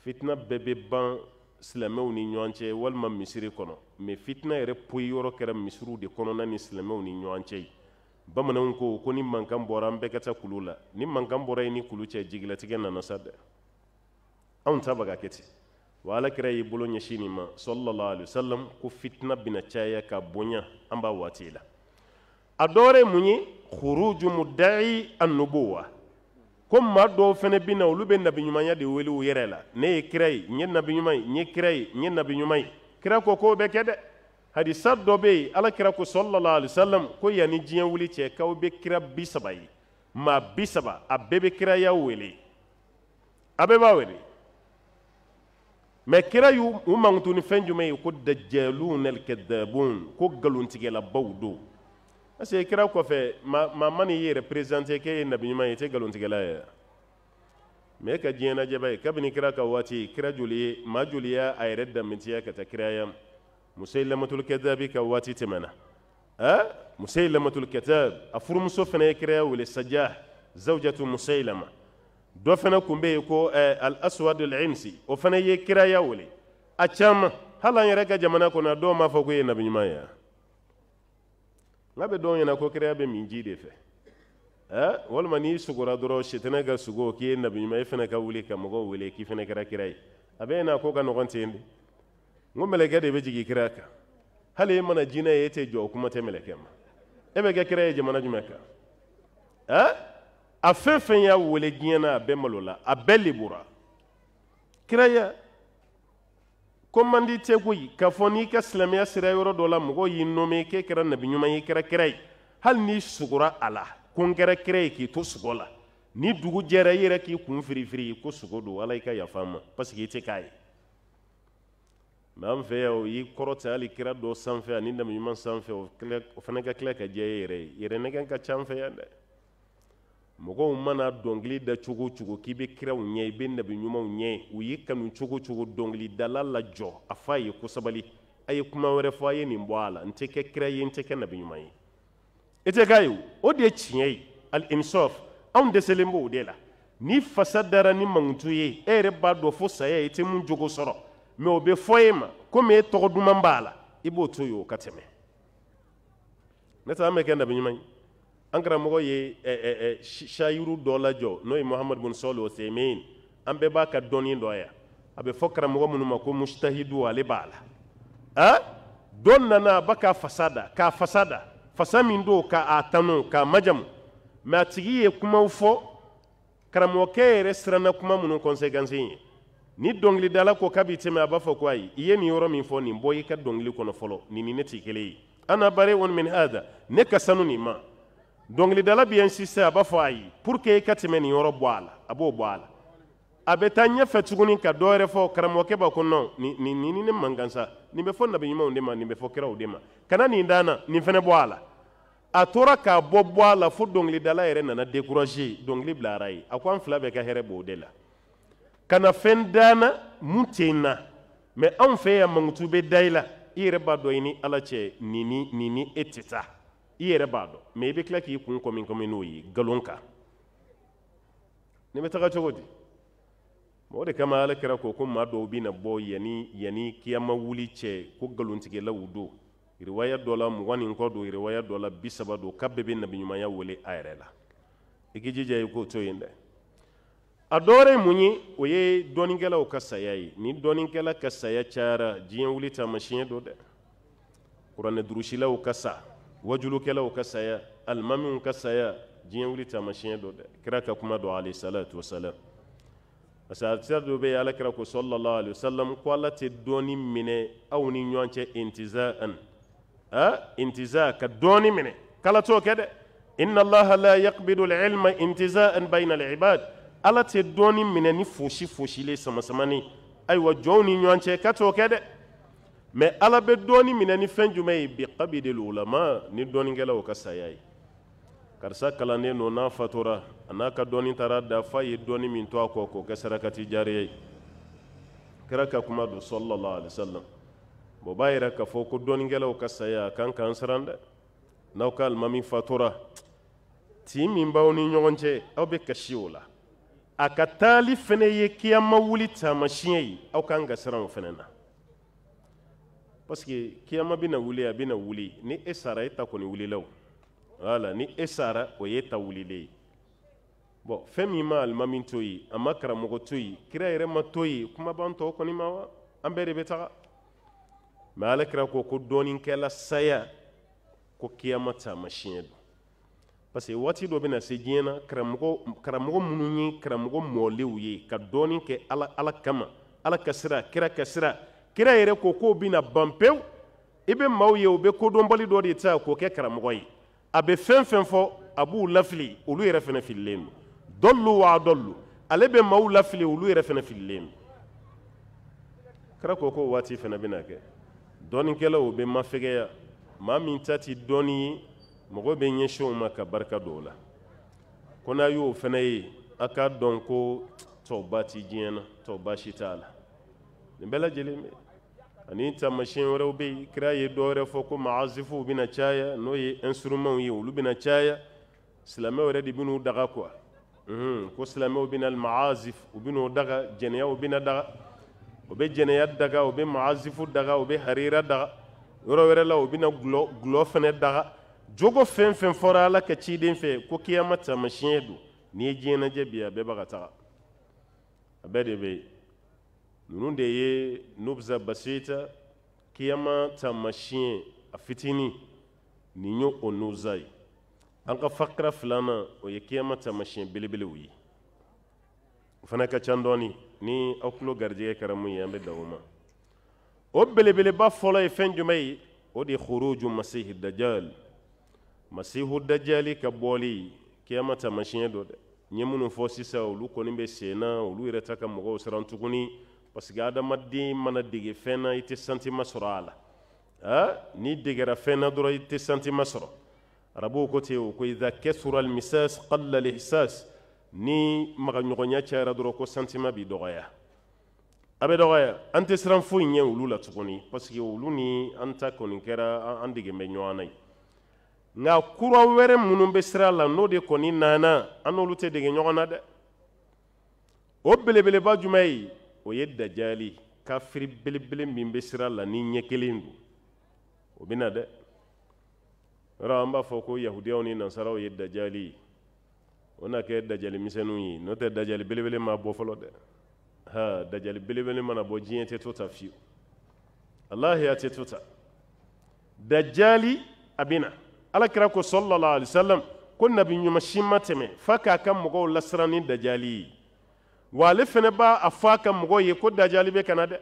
fitina bɛɛ bɛ ban silamɛw ni ɲɔgɔn cɛ walima misiri kɔnɔ mɛ fitina yɛrɛ poyi yɔrɔ kɛra misiriw de kɔnɔna ni silamɛw ni ɲɔgɔn cɛ ye bamananw ko ko ni mankan bɔra an bɛɛ ka taa kulu la ni mankan bɔra ye ni kulu cɛ jigilatigɛ nana sa dɛ anw ta baga kɛ ten wa ala kɛra y'i bolo ɲɛsin nin ma sɔlɔlɔ alayhi salam ko fitina bɛna caya ka bonya an b'a waati la adore muni ye mun ye khuruju mudda'i an-nubuwa ko maa dɔw fɛnɛ bɛ na de wele u yɛrɛ ne ye kira ye n ye nabiɲuman ye n ye kira ye n ye nabiɲuman ye kira ko k'o bɛ kɛ dɛ hadisa dɔ bɛ yen alakira ko sɔlɔlɔ alisalam ko yanni diɲɛ wuli cɛ k'aw bɛ kira bi saba ye maa bi saba a bɛɛ bɛ kiraya wele a bɛɛ b'a wele mɛ kira y'u u mankutu ni fɛn jumɛn ye ko dajɛluw nal kadabun ko galontigɛlabaw don parce que kira kɔfɛ maa ma n'i yɛrɛ perezante k'e ye nabi ɲuman ye i tɛ nkalontigɛla ye mɛ e ka diɲɛnajɛba ye kabini kira ka waati kira joli ye maa joli y'a a yɛrɛ danbetiya ka taa kiraya ma muso ye lamatul kɛtaabi ka waati tɛmɛna ɛ muso ye lamatul kɛtaab a furumuso fana ye kiraya wele sajah zawjatu musailama dɔ fana tun bɛ yen ko ɛ al aswad al imsi o fana ye kiraya wele a caman hali an yɛrɛ ka jamana kɔnɔ dɔw m'a fɔ ko ye nabi ɲuman ye n'a bɛ dɔw ɲɛna ko kira bɛ min ji de fɛ eh? walima n'i sugora dɔrɔn sitanɛ ka sugo k'i ye nabi ɲuman e fana ka wuli ka mɔgɔw wele k'i fana kɛra kira ye a bɛ ɲɛna ko ka nɔgɔn ten de n ko mɛlɛkɛ de bɛ jigin kira kan hali e mana jinɛ ye e tɛ jɔ o kuma tɛ mɛlɛkɛ ma e bɛ kɛ kira ye jamana jumɛn kan eh? a fɛn fɛn y'a wele diɲɛ na a bɛɛ malo la a bɛɛ lebura kiraya ko man di tɛ koyi k'a fɔ n'i ka silamɛya sera yɔrɔ dɔ la mɔgɔw y'i nɔmɛ k'e kɛra nabi ɲuman ye i kɛra kira ye hali n'i sugora a la ko n kɛra kira ye k'i to sugɔ la ni dugu jɛra i yɛrɛ k'i kun firifiri ko sogo don ala i ka yafa n ma parce que i tɛ k'a ye mɛ an fɛ yan o y'i kɔrɔta hali kira dɔ sanfɛ ani nabi ɲuman sanfɛ o fana ka tila ka diya e yɛrɛ ye yɛrɛ nɛgɛ ka ca an fɛ yan dɛ mɔgɔw mana dɔnkili da cogo o cogo k'i bɛ kiraw ɲɛ i bɛ nabi ɲumanw ɲɛ u y'i kanu cogo o cogo dɔnkilidala lajɔ a fɔ a ye ko sabali a ye kuma wɛrɛ fɔ a ye nin bɔ a la n tɛ kɛ kira ye n tɛ kɛ nabi ɲuman ye i tɛ k'a ye o de ye tiɲɛ ye al-imsaf anw dɛsɛlen b'o de la ni fasa dara ni mankutu ye e yɛrɛ b'a dɔn fo saya i tɛ mun jogo sɔrɔ mɛ o bɛ fɔ e ma komi e tɔgɔ duman b'a la i b'o to yen o ka tɛmɛ ne tɛ an bɛ kɛ nabi ɲuman ye an karamɔgɔ ye eh, eh, shayiru dɔ lajɔ n'o ye mohamad bun sɔli oseimin an bɛɛ b'a ka dɔnni dɔ ya a bɛ fɔ karamɔgɔ minnu ma ko mustahidu ale b'a la a dɔ nana a ba k'a fasa da k'a fasa da fasa min do k'a a tanu k'a majamu mɛ a tigi ye kumaw fɔ karamɔgɔkɛ yɛrɛ siranna kuma minnu conséquence ye ni dɔnkilidala ko k'a bi tɛmɛ a b'a fɔ ko ayi i ye nin yɔrɔ min fɔ nin bɔ i ka dɔnkili kɔnɔ fɔlɔ nin ni ne ti kelen ye ana bare wani min hada ne ka sanu nin ma dɔnkilidala bi yan sisɛ a b'a fɔ ayi pour que i ka tɛmɛ nin yɔrɔ bɔ a la a b'o bɔ a la a bɛ taa ɲɛfɛ tuguni ka dɔ wɛrɛ fɔ karamɔgɔkɛ b'a ko non nin nin nin ne man kan sa nin bɛ fɔ nabiɲumanw de ma nin bɛ fɔ kiraw de ma kana nin d'an na nin fɛnɛ bɔ a la a tora k'a bɔ bɔ a la fo dɔnkilidala yɛrɛ nana décourager dɔnkili bilara ye a ko an fila bɛɛ ka hɛrɛ b'o de la kana fɛn d'an na mun tɛ n na mais anw fɛ yan mankutu bɛ da i la i yɛrɛ b'a dɔn i ni ala cɛ nin ni nin ni e tɛ taa i yɛrɛ b'a dɔn mɛ i bɛ tila k'i kun kɔmi kɔmi n'o ye nkalon kan nin bɛ taga cogo di o de kama ala kɛra ko ko maa dɔw bɛna bɔ yani yanni kiyama wuli cɛ ko nkalontigɛlaw do riwaya dɔ la mugan ni kɔ don riwaya dɔ la bi saba don k'a bɛɛ bɛ nabiɲumanya wele a yɛrɛ la i k'i jija i k'o to yen dɛ a dɔwɛrɛ ye mun ye o ye dɔɔninkɛlaw ka saya ye ni dɔɔninkɛla ka saya cayara diɲɛ wuli taamasiyɛn don dɛ kuranɛ durusilaw ka sa wajulukɛlaw ka saya alimaminw ka saya diɲɛ wuli taamasiyɛn dɔ dɛ kira ka kuma dɔ alayhi salatu wasalam parce que hadisa dɔ bɛ yen alakira ko sɔlɔlɔ alayhi salam ko ala tɛ dɔɔni minɛ aw ni ɲɔgɔn cɛ intizaan a intiza ka dɔɔni minɛ kala t'o kɛ dɛ inna allaha la yaqbidu al-ilma intizaan bayna al-ibad ala tɛ dɔɔni minɛ ni fosi fosile sama samani ayiwa jɔnw ni ɲɔgɔn cɛ ka t'o kɛ dɛ mɛ ala bɛ dɔɔni minɛ ni fɛn jumɛn ye bi kabi de ulama ni dɔɔnikɛlaw ka saya ye karisa kalanden no n'a fatora a n'a ka dɔɔni taara da f'a ye dɔɔni min to a kɔ k'o kɛ sarakati jariya ye kira ka kuma don sallallahu alaihi wasallam bon b'a yira k'a fɔ ko dɔɔnikɛlaw ka saya a kan k'an siran dɛ n'aw ka alimami fatura tin min b'aw ni ɲɔgɔn cɛ aw bɛ kasi o la a ka taali fɛnɛ ye kiyama wuli taamasiyɛn ye aw kan ka siran o fɛnɛ na parce que kiyama bɛna wuli a bɛna wuli ni e sara e ta kɔni wulila wala ni e sara o ye ta wulilen ye bɔn fɛn min ma alimami to yen a ma karamɔgɔ to yen kira yɛrɛ ma to yen kuma b'an tɔw kɔni ma wa an bɛɛ de bɛ taga mɛ ale kira ko ko dɔɔninkɛla saya ko kiyama taamasiyɛn don parce que waati dɔ bɛna se diɲɛ na karamɔgɔ karamɔgɔ minnu ye karamɔgɔ mɔlenw ye ka dɔɔnin kɛ ala ala kama ala ka sira kira ka sira kira yɛrɛ ko k'o bɛna ban pewu i bɛ maaw ye u bɛ kodɔnbali dɔ de ta k'o kɛ karamɔgɔ ye a bɛ fɛn fɛn fɔ a b'u lafili olu yɛrɛ fana fililen don dɔlu waa dɔlu ale be maw lafili olu yɛrɛ fana fililen don kira ko ko waati fana bɛna kɛ dɔɔninkɛlaw o bɛ mafɛgɛya maa min ta ti dɔɔni ye mɔgɔ bɛ ɲɛsin ma ka barika don o la ko n'a y'o fana ye a k'a dɔn ko tɔw ba ti diɲɛ na ba si t'a la nin bɛɛ lajɛlen bɛ ani taamasiyɛn wɛrɛw bɛ yen kira ye dɔ wɛrɛ fɔ ko maazifuw bɛna caya n'o ye instrumentw ye olu bɛna caya silamɛw yɛrɛ de bɛn'u daga kuwa ko silamɛw bɛna maazif u bɛn'o daga jɛnɛyaw bɛna daga o bɛ jɛnɛya daga o bɛ maazifu daga o bɛ harira daga yɔrɔ wɛrɛ la o bɛna gulɔ gulɔ fana daga jogo fɛn fɛn fɔra ala ka ciden fɛ ko kiyama taamasiyɛn don n'i ye diɲɛnatigɛ bi a bɛɛ b'a taga a bɛɛ de bɛ yen. ninnu de ye nubza basita kiyama taamasiyɛn a fitinin nin y'o o nubza ye an ka fakara filanan o ye kiyama taamasiyɛn belebelew ye o fana ka ca dɔɔni ni aw tulo garijɛgɛ kɛra mun ye an bɛ dan o ma o belebeleba fɔlɔ ye fɛn jumɛn ye o de ye masihi dajali masihu dajali ka bɔli kiyama taamasiyɛn dɔ dɛ n ye minnu fɔ sisan olu kɔni bɛ sen na olu yɛrɛ ta ka mɔgɔw siran tuguni parce que adamaden mana dege fɛn na i tɛ santima sɔrɔ a la ah n'i degera fɛn na dɔrɔn i tɛ santima sɔrɔ arabuw ko ten o ko idha kasura almisas qalla alihsas ni magaɲɔgɔnya cayara dɔrɔn ko santima b'i dɔgɔya a bɛ dɔgɔya an tɛ siran foyi ɲɛ olu la tuguni parce que olu ni an ta kɔni kɛra an dege bɛ ɲɔgɔn na yen nka kura wɛrɛ minnu bɛ sira la n'o de kɔni nana an n'olu tɛ dege ɲɔgɔn na dɛ o belebeleba jumɛn ye o ye dajali kafiri belebele min bɛ sira la ni ɲɛ kelen don o bɛ na dɛ yɔrɔ an b'a fɔ ko yahudiyaw ni nasaraw ye dajali ye o na kɛ dajali misɛnninw ye n'o tɛ dajali belebele ma bɔ fɔlɔ dɛ ha dajali belebele mana bɔ diɲɛ tɛ to ta fiyewu alahi a tɛ to ta dajali a bɛ na alakira ko sɔlɔlɔ alisalam ko nabi ɲuman si ma tɛmɛ f'a k'a ka mɔgɔw lasiran ni dajali ye. wa ale fɛnɛ b'a a fɔ a ka mɔgɔw ye ko dajali bɛ kana dɛ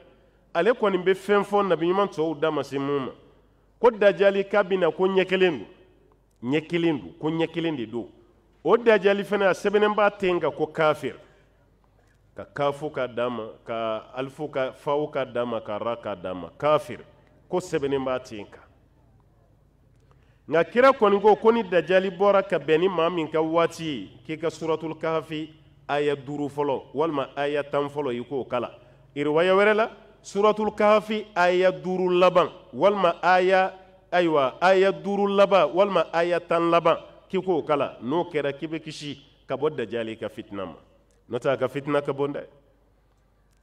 ale kɔni bɛ fɛn fɔ nabiɲuman tɔw da ma se mun ma ko dajali k'a bɛna ko ɲɛ kelen don ɲɛ kelen don ko ɲɛ kelen de don o dajali fɛnɛ a sɛbɛnnen b'a ten kan ko kafir ka kafo ka d'a ma ka alifu ka fawo ka d'a ma ka ra ka d'a ma kafir ko sɛbɛnnen b'a ten kan nka kira kɔni ko ko ni dajali bɔra ka bɛn ni maa min ka waati ye k'i ka suratul kahafi aya duuru fɔlɔ walima aya tan fɔlɔ i kala riwaya wɛrɛ suratul kahafi aya duuru laban walima aya aywa aya duuru laban walima aya tan laban k'i kala n'o kera k'i bɛ kisi ka bɔ dajali ka fitina ma n'o tɛ a ka fitina ka bon dɛ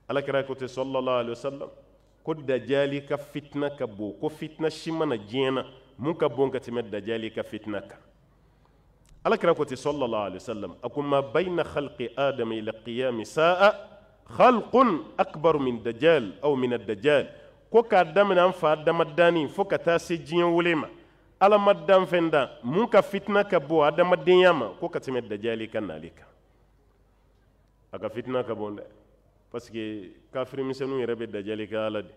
alakira ko te sɔlɔlɔ alayhi ko dajali ka fitina ka bon ko fitina si mana diɲɛ na mun ka ka tɛmɛ ka ألا كراكوتي صلى الله عليه وسلم أكما بين خلق آدم إلى قيام ساء خلق أكبر من دجال أو من الدجال كوكا دامنا أنفا دام الداني فوكا تاسي جين وليما ألا مدام فندا موكا فتنة كبو أدام الدنياما كوكا تمي الدجال كان عليك أكا فتنة كبو باسكي كافر مسنو يربي الدجال كالدي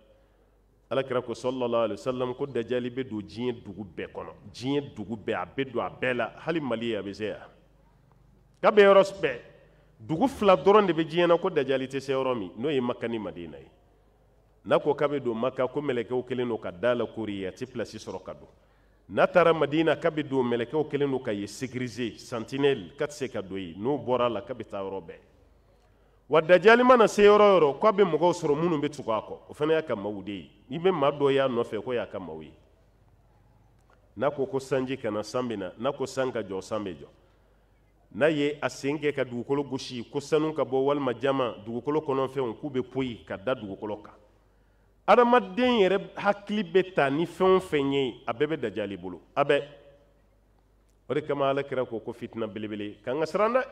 alakira ko sallallahu sɔlɔlɔ alisalam ko dajali be do diɲɛ dugu bɛɛ kɔnɔ diɲɛ dugu bɛɛ a be do a bɛɛ la hali mali a be se ya ka bɛ yɔrɔ bɛɛ dugu fila dɔrɔn de be diɲɛ na ko dajali tɛ se yɔrɔ min n'o ye maka ni madina ye n'a ko k'a be do maka ko mɛlɛkɛw kɛlen don ka da la kori a tɛ pilasi sɔrɔ ka don n'a taara madina k'a be do mɛlɛkɛw kɛlen don ka ye sécurisé sentinelle k'a tɛ se ka do yen n'o bɔra la k'a be taa yɔrɔ bɛɛ wa dajali mana se yɔrɔ o ko k'a bɛ mɔgɔw sɔrɔ minnu bɛ tugu a kɔ o fana y'a ka maaw de ye i bɛ maa dɔ y'a nɔfɛ ko y'a ka maaw ye n'a ko ko sanji kana san bɛ na ko san ka jɔ san bɛ jɔ n'a ye a sen kɛ ka dugukolo gosi ko sanu ka bɔ walima jama dugukolo kɔnɔfɛnw k'u bɛ poyi ka da dugukolo kan adamaden yɛrɛ hakili bɛ ta ni fɛn o fɛn ye a bɛɛ bɛ dajali bolo a bɛɛ o de kama ala kira ko ko fitina belebele k'an ka siran dɛ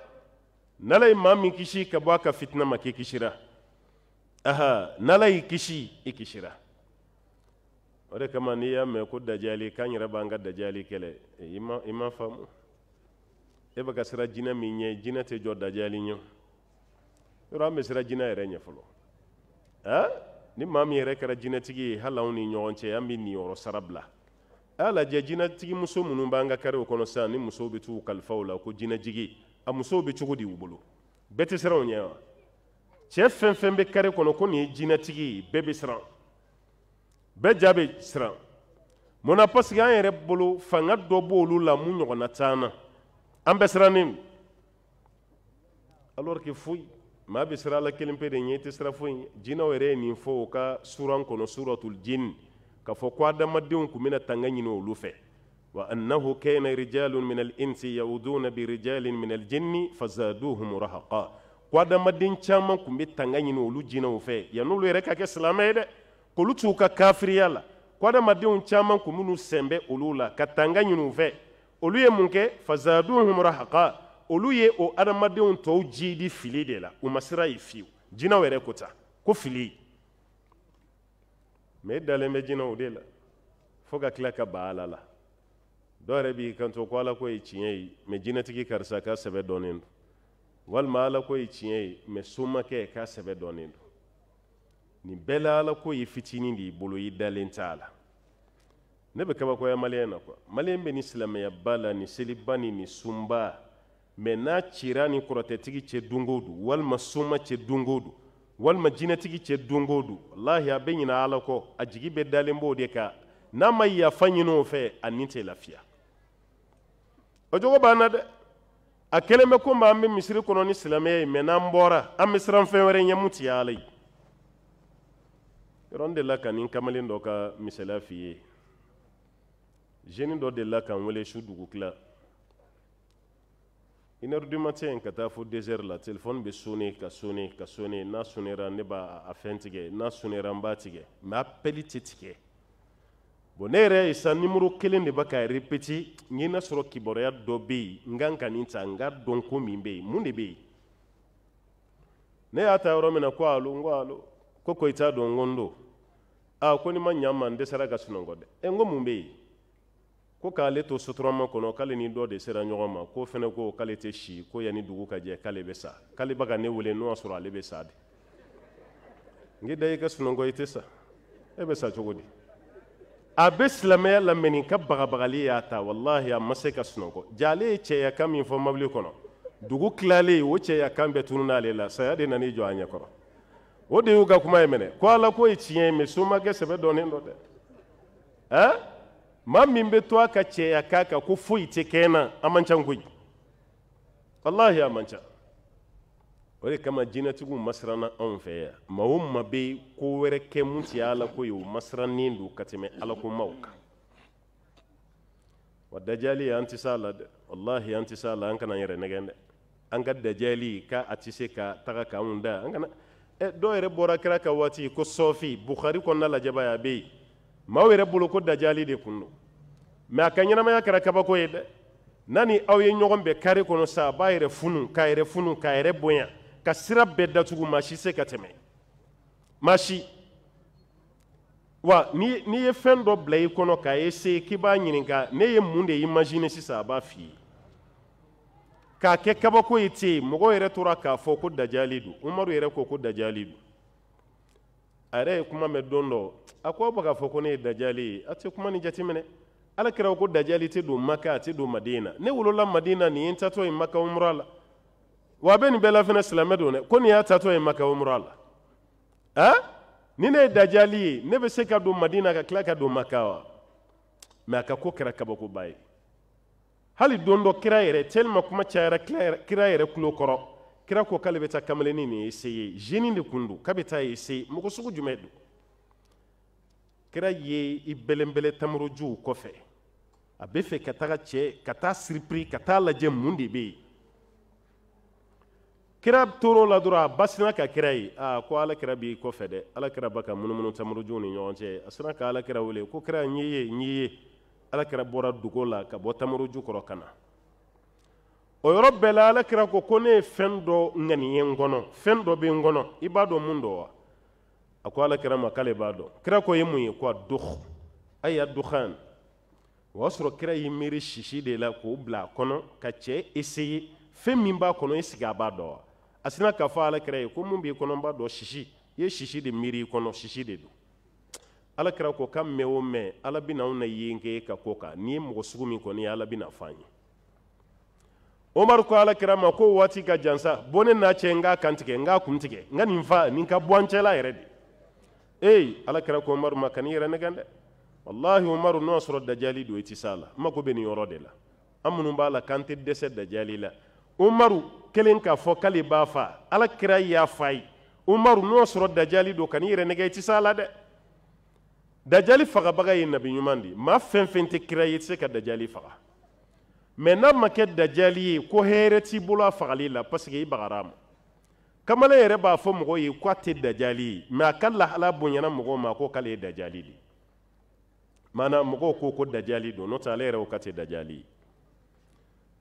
n'ala ye maa min kisi ka bɔ a ka fitina ma k'i kisira aha n'ala y'i kisi i kisira o de kama n'i y'a mɛn ko dajali k'an yɛrɛ b'an ka dajali kɛlɛ i ma i ma faamu e bɛ ka siran jinɛ min ɲɛ jinɛ tɛ jɔ dajali ɲɛ yɔrɔ an bɛ siran jinɛ yɛrɛ ɲɛ fɔlɔ ni maa min yɛrɛ kɛra jinɛtigi ye hali anw ni ɲɔgɔn cɛ an bɛ niyɔrɔ sara bila a y'a lajɛ jinɛtigi muso minnu b'an ka kɛrɛw kɔnɔ sisan ni musow bɛ t'u kalifa u la ko jinɛtigi a musow bɛ cogo di u bolo bɛɛ tɛ siran u ɲɛ wa cɛ fɛn fɛn bɛ kɛrɛ kɔnɔ ko nin ye jinɛtigi ye bɛɛ bɛ siran bɛɛ ja bɛ siran mun na paseke an yɛrɛ bolo fanga dɔ b'olu la mun ɲɔgɔnna t'an na an bɛɛ sirannen alors que foyi maa bɛ siran ala kelen pe de ɲɛ i tɛ siran foyi jinɛw yɛrɛ ye nin fɔ u ka suran kɔnɔ suratul jin k'a fɔ ko adamadenw tun bɛna tanga ɲini olu fɛ wa annahu kana rijalun min insi yauduna bi rijalin min al-jinni fazaduhum rahaqa ko adamaden caman tun bɛ tanga ɲini olu jinɛw fɛ yann'olu yɛrɛ ka kɛ silamɛ ye dɛ k'olu t'u ka kafiriya la ko adamadenw caman kun minnu sɛnbɛ olu la ka tanga ɲini u fɛ olu ye mun kɛ fazaduhum rahaqa olu ye o adamadenw tɔw jiidi fili de la u ma sira ye fiyewu jinɛw yɛrɛ ko ta ko fili mɛ e dalen bɛ jinɛw de la fɔɔ ka tila ka ba ala la dɔw yɛrɛ b'i kanto ko ala ko ye tiɲɛ ye mɛ jinɛtigi karisa ka sɛbɛ dɔnnen do walima ala ko ye tiɲɛ ye mɛ somakɛ ka sɛbɛ dɔnnen do ni bɛɛ la ala ko ye fitinin de y'i bolo i dalen t'a la ne bɛ kabakoya maliyɛn na kuwa maliyɛn bɛ nin silamɛyaba la nin seliba ni nin sunba mɛ n'a cira ni kɔrɔtɛtigi cɛ don o don walima soma cɛ don o don walima jinɛtigi cɛ don o don walahi a bɛ ɲina ala kɔ a jigi bɛ dalen b'o de kan n'a ma yafa ɲini o fɛ a ni tɛ lafiya o jogo b'an na dɛ a kelen bɛ komi an bɛ misiri kɔnɔ ni silamɛya ye mɛ n'an bɔra an bɛ siran fɛn wɛrɛ ɲɛ mun ala ye yɔrɔ n delila ka nin kamalen dɔ ka misaliya f'i ye zeni dɔ delila ka n wele su dugukila une du matin ka taa fo deux la téléphone bɛ sonné ka sonné ka sonné n'a sonnera ne b'a a fɛn tigɛ n'a sonnera n b'a tigɛ mais appel tɛ tigɛ bon ne yɛrɛ ye sa numéro kelen de ba ka repeti n ye n'a sɔrɔ kibaruya dɔ bɛ yen n kan ka nin ta n ka dɔn ko min bɛ yen mun de bɛ yen ne y'a ta yɔrɔ min na ko alo n ko alo ko ko i n ko n don a ah, ko ni ma ɲa ma n dɛsɛra ka sunɔgɔ dɛ ɛ n ko e mun bɛ yen ko k'ale to sotarama kɔnɔ k'ale ni dɔ de sera ɲɔgɔn ma k'o fana ko k'ale tɛ si ko yanni dugu ka jɛ k'ale bɛ sa k'ale bɛ ne wele n'o y'a sɔrɔ ale bɛ sa de n k'i da i ka sunɔgɔ i tɛ sa e bɛ sa cogo di a bɛ silamɛya la ka bagabagali y'a ta walahi a ma se ka sunɔgɔ ja ale ye cɛyakan min fɔ mabili kɔnɔ dugu tilalen e o cɛyakan bɛɛ tununa ale la saya de nan'i jɔ a ɲɛkɔrɔ o de y'u ka kuma ye mɛnɛ ko ala ko ye tiɲɛ ye mɛ somakɛ sɛbɛ dɔnnen dɔ dɛ han maa min bɛ to a ka cɛya k'a kan ko foyi tɛ kɛ n na a man ca koyi walahi a man ca o de kama jinɛtigiw masiranna anw fɛ yan maa o maa bɛ ko wɛrɛ kɛ mun ti ala ko ye o masirannen don ka tɛmɛ ala ko maaw kan wa dajali an tɛ s'a la dɛ walahi an tɛ s'a la an kana an yɛrɛ nɛgɛn dɛ an ka dajali k'a a tɛ se ka taga k'anw da an kana Eh, dɔw yɛrɛ bɔra kira ka waati ko sɔfi bukhari kɔnɔna lajɛ b'a ye a bɛ yen maaw yɛrɛ bolo ko dajali de kun do ma a ka ɲɛnamaya kɛra kabako ye dɛ n'a ni aw ye ɲɔgɔn bɛn kari kɔnɔ sa a b'a yɛrɛ funu k'a yɛrɛ funu k'a yɛrɛ bonya ka sira bɛɛ datugu ma si se ka tɛmɛ maa si wa n'i ye fɛn dɔ bila i kɔnɔ k'a se k'i b'a ɲininka ne ye mun de si sisan a b'a f'i ye k'a kɛ kabako ye te mɔgɔw yɛrɛ tora k'a fɔ ko dajali don umaru yɛrɛ ko ko dajali don a yɛrɛ ye kuma mɛn don dɔ a ko aw bɛ k'a fɔ ko ne ye dajali ye a tɛ kuma nin jateminɛ ala kɛra ko dajali tɛ don maka a tɛ don maden na ne wolola maden na nin ye n tatɔ ye maka umura la wa a bɛ nin bɛɛ la fɛnɛ silamɛ don dɛ ko nin y'a tatɔ ye maka umura la han ni ne ye dajali ye ne bɛ se ka don madina ka tila ka don maka wa mɛ a ka ko kɛra kabakoba ye hali don dɔ kira yɛrɛ tellement kuma cayara kira yɛrɛ tulo kɔrɔ kira ko k'ale bɛ taa kamalennin nin essayer jeune de kun don k'a bɛ taa essayer mɔgɔ sugu jumɛn don kira ye i bɛlɛnbɛlɛ tamarojuw kɔfɛ a bɛ fɛ ka taga cɛ ka taa siripiri ka taa lajɛ mun de bɛ yen kira tor'o la dɔrɔn a ba sina ka kira ye aa ko ala kira b'i kɔfɛ dɛ ala ba ka munumunu tamarojuw ni ɲɔgɔn cɛ a sina ka ala kira wele ko kira n ye n ye alakira bɔra dugo la ka bɔ tamaroju kɔrɔ ka na o yɔrɔ bɛɛ la alakira ko ko ne ye fɛn dɔ ŋaniye n kɔnɔ fɛn dɔ be n kɔnɔ i b'a dɔn mun dɔ wa a ko alakira ma k'ale b'a dɔn kira ko ye mun ye ko a dɔgɔ a y'a o y'a sɔrɔ kira y'i miiri sisi de la k'o bila a kɔnɔ ka cɛ eseye fɛn min b'a kɔnɔ i sigi a b'a dɔn wa a sina k'a fɔ alakira ye ko mun b'i kɔnɔ n b'a dɔn sisi i ye sisi de miiri i kɔnɔ sisi de don ala kira ko ka mɛn o mɛn ala bɛna anw na yen kɛ ka ko kan n'i ye mɔgɔ sugu min kɔni ye ala bɛna fɔ an ye umaru ko ala kira ma ko waati ka jan sa bɔ n'a cɛ n k'a kan tigɛ n k'a kun tigɛ n ka nin fa nin ka bɔ an cɛla yɛrɛ de ee ala kira ko umaru ma kan'i yɛrɛ nɛgɛn dɛ walahi umaru n'o y'a sɔrɔ dajali don i tɛ s'a la n mago bɛ nin yɔrɔ de la an minnu b'a la k'an tɛ dɛsɛ dajali la umaru kelen k'a fɔ k'ale b'a fa ala kira y'a fa ye umaru n'o y'a sɔrɔ dajali don kan'i yɛrɛ nɛgɛn i tɛ s'a la dɛ dajali fagabaga ye nabi ɲuman de ma fɛn fɛn tɛ kira ye i tɛ se ka dajali faga mɛ n'a ma kɛ dajali ye ko hɛrɛ t'i bolo a fagali la parce que i bagara a ma kamalen yɛrɛ b'a fɔ mɔgɔw ye k'a tɛ dajali ye mɛ a ka lahala bonyana mɔgɔw ma ko k'ale ye dajali de maana mɔgɔw ko ko dajali don n'o tɛ ale yɛrɛ o ka tɛ dajali ye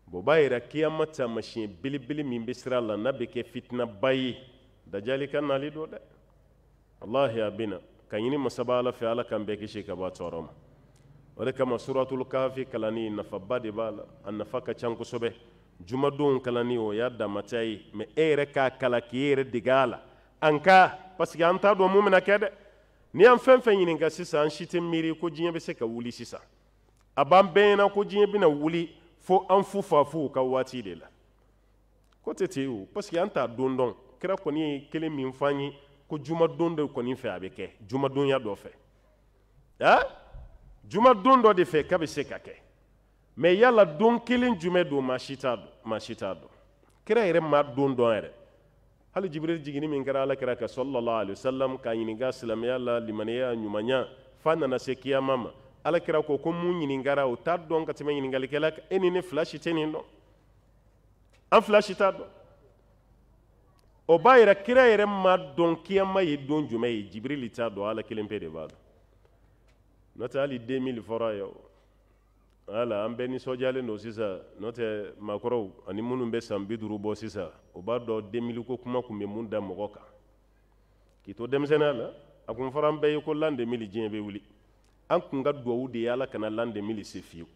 bon b'a yira kiyama taamasiyɛn belebele min bɛ sira la n'a bɛ kɛ fitinaba ye dajali ka nali don dɛ walahi a bɛ na ka ɲini masaba ala fɛ ala kan bɛɛ kisi ka bɔ tɔɔrɔ ma o de kama suratul kafi kalani nafaba de b'a la a nafa ka can kosɛbɛ jumadon kalani o y'a damata ye mɛ e yɛrɛ k'a kala k'i yɛrɛ dege a la an ka parce que an t'a dɔn mun bɛna kɛ dɛ ni an fɛn fɛn ɲininka sisan an si tɛ miiri ko diɲɛ bɛ se ka wuli sisan a b'an bɛɛ ɲɛna ko diɲɛ bɛna wuli fo an fu fa fu ka waati de la ko tɛ ten o parce que an t'a don dɔn kira kɔni ye kelen min f'an ye ko jumadon dɔ kɔni fɛ a bɛ kɛ jumadonya dɔ fɛ ah jumadon dɔ de fɛ k'a bɛ se ka kɛ mɛ yala don kelen jumɛn don maa si t'a dɔn maa si t'a dɔn kira yɛrɛ ma don dɔn yɛrɛ hali jibiril jiginni min kɛra ala kira ka sɔlɔlɔ alayhi salam k'a ɲininka silamɛya la limaniya ɲumanya f'a nana se kiyama ma ala kira ko ko mun ɲininkara o t'a dɔn ka tɛmɛ ɲininkalikɛla kan e ni ne fila si tɛ nin dɔn an fila si t'a dɔn o b'a yira kira yɛrɛ ma dɔn kiyama ye don jumɛn ye jibirili t'a dɔn ala kelen pe de b'a dɔn n'o tɛ hali 2000 fɔra yan wala an bɛɛ nisɔndiyalen don sisan n'o tɛ maakɔrɔw ani minnu bɛ san bi duuru bɔ sisan o b'a dɔn 2000 ko kuma tun bɛ mun da mɔgɔ kan k'i to denmisɛnninya la a tun fɔra an bɛɛ ye ko l'an 2000 diɲɛ bɛ wuli an tun ka duwawu de ye ala kana l'an mili se fiyewu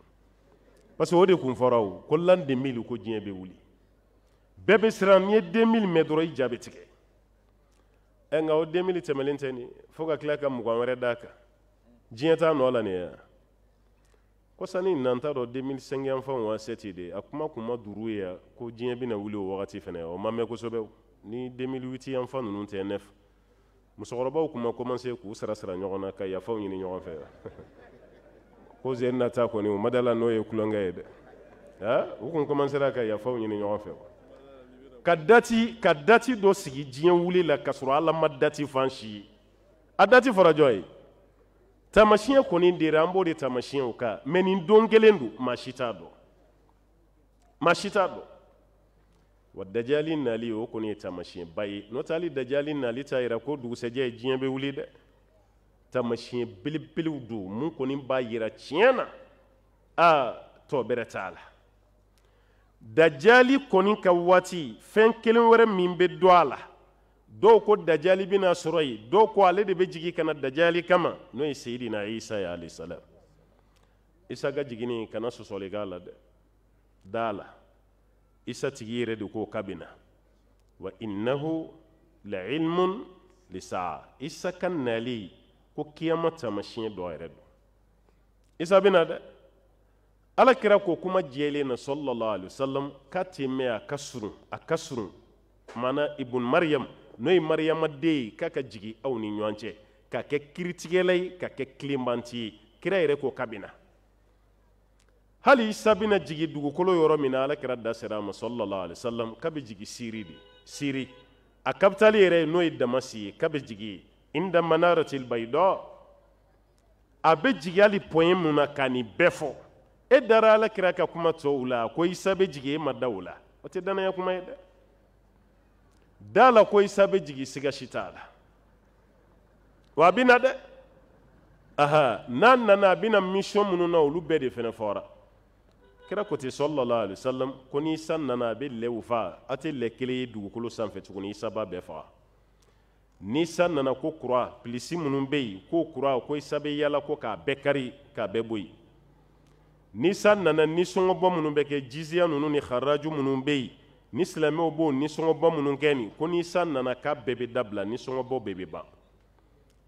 parce que o de tun fɔra o ko l'an 2000 ko diɲɛ bɛ wuli bɛɛ bɛ siran n'i ye den mili mɛn dɔrɔn i ja bɛ tigɛ ɛ nka o den mili tɛmɛlen tɛ nin fo ka tila ka mugan wɛrɛ d'a kan diɲɛ t'a nɔ la nin ye wa ko sani nan t'a dɔn 2005 yan fan wa sɛti de a kuma kun ma duuru ye yan ko diɲɛ bɛna wuli o wagati fɛnɛ o ma mɛn kosɛbɛ ni 2008 yan fan ninnu tɛ nɛf musokɔrɔbaw kun ma commencé k'u sara sara ɲɔgɔn na ka yafaw ɲini ɲɔgɔn fɛ ko zeni nata kɔni u ma da la n'o ye tulonkɛ ye dɛ ha u kun commencé ka yafaw ɲini ɲɔgɔn fɛ ka dati ka dati dɔ sigi diɲɛ wuli la ka sɔrɔ ala ma dati fan si ye a dati fɔra jɔn ye taamasiyɛn kɔni dira an b'o de taamasiyɛnw kan mɛ nin don kelen don maa si t'a dɔn maa si t'a dɔn wa dajali nali o kɔni ye taamasiyɛnba ye n'o tɛ hali dajali nali t'a yira ko dugusɛjɛ diɲɛ bɛ wuli dɛ taamasiyɛn belebelew don mun kɔni b'a yira tiɲɛ na aa tɔ bɛrɛ t'a la dajali kɔni ka waati fɛn kelen wɛrɛ min bɛ dɔ a la dɔw ko dajali bɛna sɔrɔ yen dɔw ko ale de bɛ jigin ka na kama n'o ye seyidina isa ye alayisalaam isa ka jiginni kana sɔsɔli k'a la dɛ da la isa tigi yɛrɛ de ko k'a bɛ na wa innahu la ilmun lisa isa ka nali ko kiyama taamasiyɛn dɔ yɛrɛ don isa bɛ na dɛ alakira ko kuma jɛlen na sallallahu alaihi wasallam ka tɛmɛ a ka surun a ka surun mana ibn maryam n'o ye maryama den ye k'a ka jigin aw ni ɲɔgɔn cɛ ka kɛ kiritigɛla ye ka kɛ tilenbanti ye kira yɛrɛ ko kabina hali isa bɛna jigin dugukolo yɔrɔ min na alakira da sera a ma sallallahu alaihi wasallam k'a bɛ jigin siri de siri a kapitali yɛrɛ n'o ye damasi ye k'a bɛ jigin inda manaratil bayda a bɛ jigin hali pɔnye mun na ka nin bɛɛ fɔ e dara ala kira ka kuma tɔw la ko isa bɛ jigin e ma da o la o tɛ danaya kuma ye dɛ da la ko isa bɛ jigin siga si t'a la wa a bɛ na dɛ aha n'a nana a bɛ na mission minnu na olu bɛɛ de fana fɔra kira ko ten sɔlɔlɔ alisalam ko ni isa nana a bɛ lɛ o fa a tɛ lɛ kelen ye dugukolo sanfɛ tuguni isa b'a bɛɛ faga ni isa nana ko kura pilisi minnu bɛ yen ko kura ko isa bɛ yaala ko k'a bɛɛ kari k'a bɛɛ bɔ yen ni sa nana nisɔngɔbɔ minnu bɛ kɛ jiziya ninnu ni haraju minnu bɛ yen ni silamɛw b'o nisɔngɔbɔ minnu kɛ nin ko ni sa nana k'a bɛɛ bɛ dabila nisɔngɔbɔ bɛɛ bɛ ban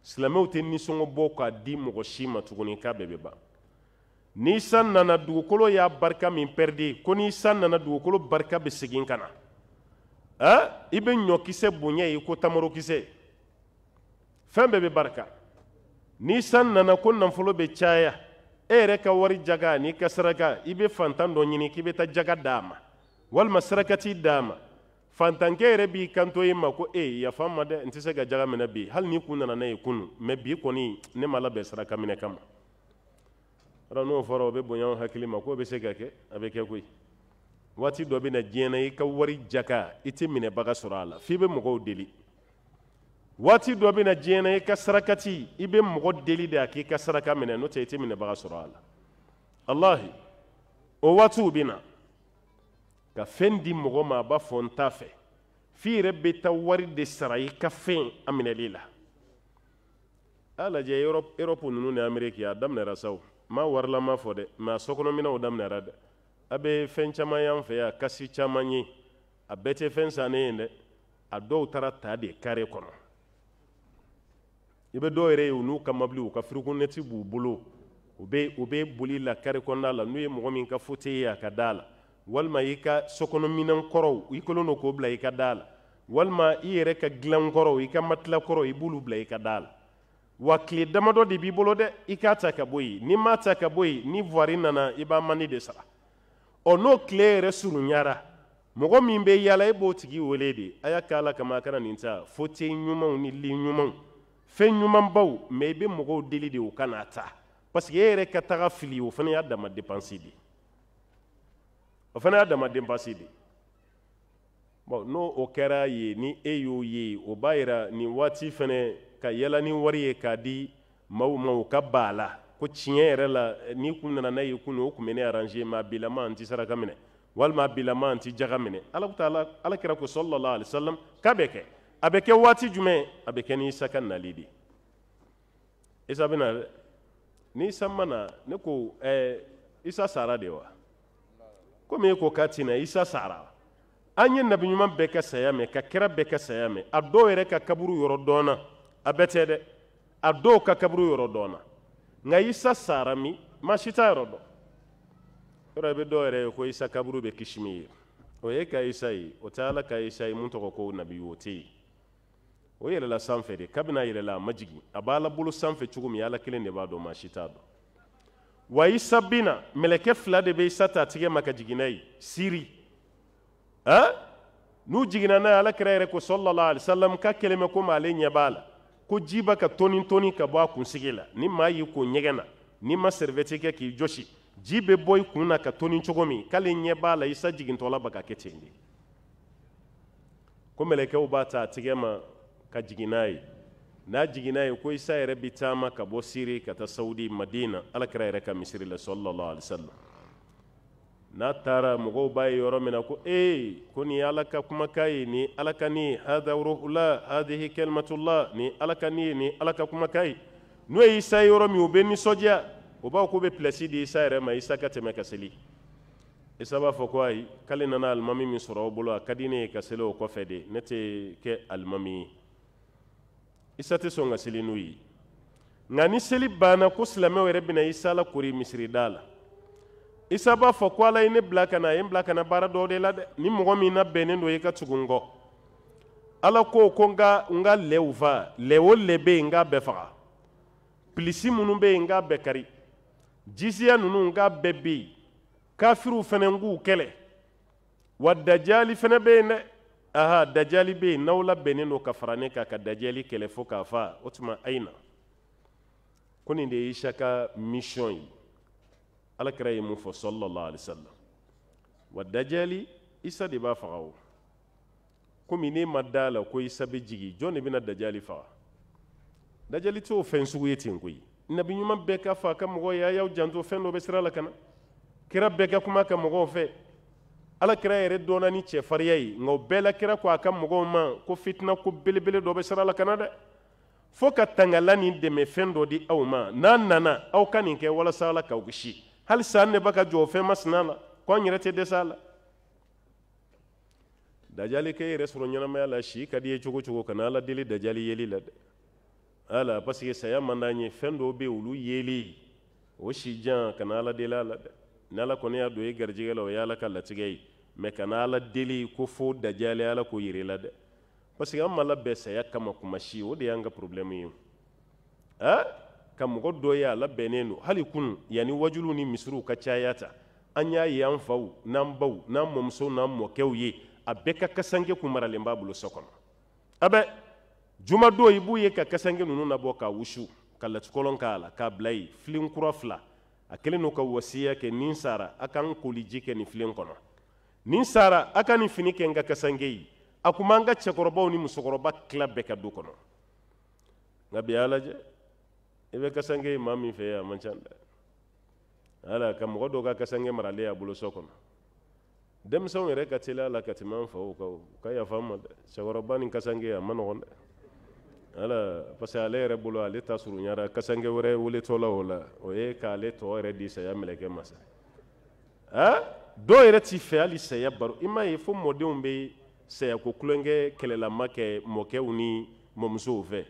silamɛw tɛ nisɔngɔbɔ k'a di mɔgɔ si ma tuguni k'a bɛɛ bɛ ban ni sa nana dugukolo y'a barika min pɛridi ko ni sa nana dugukolo barika bɛ segin ka na ah? i bɛ ɲɔkisɛ bonya ye ko tamarokisɛ fɛn bɛɛ bɛ barika ni sa nana ko nafolo bɛ caya e yɛrɛ ka wari jaga n'i ka saraka i be fantan dɔ ɲini k'i bɛ taa jaga d'a ma walima sarakati dama ma fantankɛ yɛrɛ b'i kanto i ma ko e eh, yafa n ma dɛ n tɛ se ka jaga minɛ bi hali ni kun nana ne ye kunu mɛ bi kɔni ne ma labɛn saraka minɛ kama ra n'o fɔra o bɛ bonya hakili ma k'o bɛ se ka kɛ a bɛ kɛ koyi waati dɔ bena na i ka wari jaka i tɛ minɛbaga sɔrɔ a la mɔgɔw deli waati dɔ bena diɲɛ na i ka sarakati i be mɔgɔ deli de a k'i ka saraka minɛ n'o tɛ i tɛ minɛbaga sɔrɔ a la allahi o waatiw bena ka fɛn di mɔgɔ ma a b'a fɔ n t'a fɛ f'i yɛrɛ be ta wari de sara i ka fɛn a minɛli la a lajɛ erɔpu nunu ni ameriki a daminɛra saw ma warila ma fɔ dɛ ma sɔkɔnɔminaw daminɛra dɛ a be fɛn caaman y'an fɛ ya kasi caaman ye a bɛɛ tɛ fɛn sannen ye dɛ a dɔw tara ta de kare kɔnɔ i bɛ dɔw yɛrɛ ye n'u ka mɔbili u ka firikonɛti b'u bolo u bɛ u bɛ boli la kari kɔnɔna la n'u ye mɔgɔ min ka fote ye a ka da la walima i ka sokɔnɔminɛn kɔrɔw i kɛlen don k'o bila i ka da la walima i yɛrɛ ka dilan kɔrɔw i ka matila kɔrɔw i b'olu bila i ka da la wa tile damadɔ de b'i bolo dɛ i k'a ta ka bɔ yen n'i m'a ta ka bɔ yen ni voirie nana i b'a mandi de sara ɔ n'o tile yɛrɛ surunyara mɔgɔ min be yala e b'o tigi wele de a y'a k'a la kama a kana nin ta fote ɲumanw ni li ɲumanw fɛn ɲumanbaw ma i be mɔgɔw deli de u kana ta parsk que e yɛrɛ ka taga fili o fana y'a dama dépense de o fana y'a dama de bon n'o o kɛra ye ni e y'o ye o b'a yira nin waati fana ka yala ni wari ye k'a di maw ma o ka baa la ko tiɲɛ yɛrɛ la n'i kun nana n'a ye kun o kun bɛ ne ma n tɛ saraka minɛ walima a ma n tɛ jaga minɛ ala taala ala kira ko sɔlɔlɔ alayisalam k'a bɛ kɛ a bɛ kɛ waati jumɛn a bɛ kɛ ni isa ka nali de isa bɛ na dɛ ni isa ma na ne ko ɛɛ isa sara de wa komi e ko k'a ti na isa sara an ye nabi ɲuman bɛɛ ka saya mɛn ka kɛra bɛɛ ka saya mɛn a dɔw yɛrɛ ka kaburu yɔrɔ dɔɔna a bɛɛ tɛ dɛ a dɔw ka kaburu yɔrɔ dɔɔna nka isa sara mi maa si t'a yɔrɔ dɔn yɔrɔ i bɛ dɔw yɛrɛ ye ko isa kaburu bɛ kisi min ye o ye ka isa ye o tɛ ala ka isa ye mun tɔgɔ ko nabi ye tɛ yen o yɛlɛla sanfɛ de kabini a yɛlɛla a ma jigi a b'a labolo sanfɛ cogo min ala kelen de b'a dɔn maa si t'a dɔn wa isa bina mɛlɛkɛ fila de bɛ isa ta tigɛ ma ka jigin ye siri han n'u jiginna n'a ye ala kɛra yɛrɛ ko sɔlɔlɔ alisalam ka kɛlen bɛ komi ale ɲɛ b'a la ko ji ka tɔni tɔni ka bɔ a kunsigi la ni maa y'i ko ɲɛgɛn na n'i ma sɛrɛvɛti kɛ k'i jɔsi ji bɛ bɔ i kun na ka tɔni cogo min k'ale ɲɛ b'a la isa jigintɔla ba ka kɛ ten de ko mɛlɛkɛw b'a ta a tigɛ ma ka n'a ye ye ko isa yɛrɛ bi taama ka bɔ siri ka ta saudi madina alakira yɛrɛ ka misiri la sallallahu alaihi wasallam n'a taara mɔgɔw b'a ye yɔrɔ min na ko ee ko nin ye ala ka kumakan ye ni ala ka ni ye hada ruhula hadihi kalimatula ni ala ka ni ye nin ala ka kumakan ye n'o ye isa ye yɔrɔ min u bɛ nisɔndiya o b'a ko bɛ pilasi di isa yɛrɛ ma isa ka tɛmɛ ka seli isa b'a fɔ ko ayi k'ale nana alimami min sɔrɔ aw bolo a ka di ne ye ka seli o kɔfɛ de ne tɛ kɛ alimami ye isa tɛ sɔn ka seli n'o ye nka ni seli banna ko silamɛw yɛrɛ bɛna isa la kori misirida la isa b'a fɔ ko ala ye ne bila ka na a ye n bila ka na baara dɔw de la dɛ ni mɔgɔ min na bɛnnen don i ka tugu n kɔ ala ko ko n ka n ka lɛw fa lɛ o lɛ bɛ yen n k'a bɛɛ faga pilisi minnu bɛ yen n k'a bɛɛ kari jisiya ninnu n k'a bɛɛ bɛ yen kafiriw fana n k'u kɛlɛ wa dajali fana bɛ yen dɛ aha dajali bɛ yen n'aw labɛnnen don ka fara ne kan ka dajali kɛlɛ fo k'a fa o tuma a na ko nin de ye isa ka mission ye alakira ye mun fɔ sɔlɔlɔ alisalam wa dajali isa de b'a faga o komi ne ma da la ko isa bɛ jigi jɔn de bɛna dajali faga dajali t'o fɛn sugu ye ten koyi nabi ɲuman bɛɛ ka fa ka mɔgɔw ye a y'aw janto fɛn dɔ bɛ sira la ka na kira bɛɛ ka kuma ka mɔgɔw fɛ ala kira yɛrɛ dɔnna ni cɛfariya ye nka o bɛɛ la kira ko a ka mɔgɔw ma ko fitina ko belebele dɔ bɛ sira la kana dɛ fo ka tangala nin dɛmɛ fɛn dɔ di aw ma n'a nana aw ka nin kɛ walasa ala k'aw kisi halisa an ne ba ka jɔ o fɛn masina la ko an yɛrɛ tɛ dɛsɛ a la dajali kɛ yɛrɛ sɔrɔ ɲɛnamaya la si ka di ye cogo cogo kana ala deli dajali yeli la dɛ ala parce que saya man d'an ye fɛn dɔw be olu yeli o si jan kana ala deli a la dɛ ni ala kɔni y'a don i garijɛgɛ la o y'ala ka latigɛ ye mɛ kana ala deli ko fo dajale ala ko yire la dɛ parce que an ma labɛn saya kama kuma si o de y'an ka problème ye ah? ka mɔgɔ dɔ ye a labɛnnen don hali kunu yanni wajuluw ni misiriw ka caya ta an y'a ye an faw n'an baw n'an mɔmusow n'an mɔkɛw ye a bɛɛ ka kasange kun maralen b'a bolo so kɔnɔ abɛ juma don i b'u ye ka kasange nunu nabɔ k'a wusu ka latukɔlɔn k'a la k'a bila yen filen kura fila a kɛlen don ka wasiya kɛ nin sara a k'an koliji kɛ nin filen kɔnɔ nin sara a ka nin fini kɛ n ka kasange ye a kun b'an ka cɛkɔrɔbaw ni musokɔrɔba tila bɛɛ ka du kɔnɔ nka bi a lajɛ i bɛ kasange ye maa min fɛ a man ca dɛ ala ka mɔgɔ dɔw ka kasange maralen y'a bolo so kɔnɔ denmisɛnw yɛrɛ ka teliya la ka tɛmɛ an faw kan ka yafa an ma dɛ cɛkɔrɔba ni kasange a ma nɔgɔn dɛ ala parce que ale yɛrɛ bolo ale ta surunyara kasange wɛrɛ weletɔ la o la o ye k'ale tɔ yɛrɛ di saya mɛlɛkɛ ma sa ah? dɔw yɛrɛ t'i fɛ hali saya baro i m'a ye fo mɔdenw bɛ sayako kulonkɛ kɛlɛlama kɛ mɔkɛw ni mɔmusow fɛ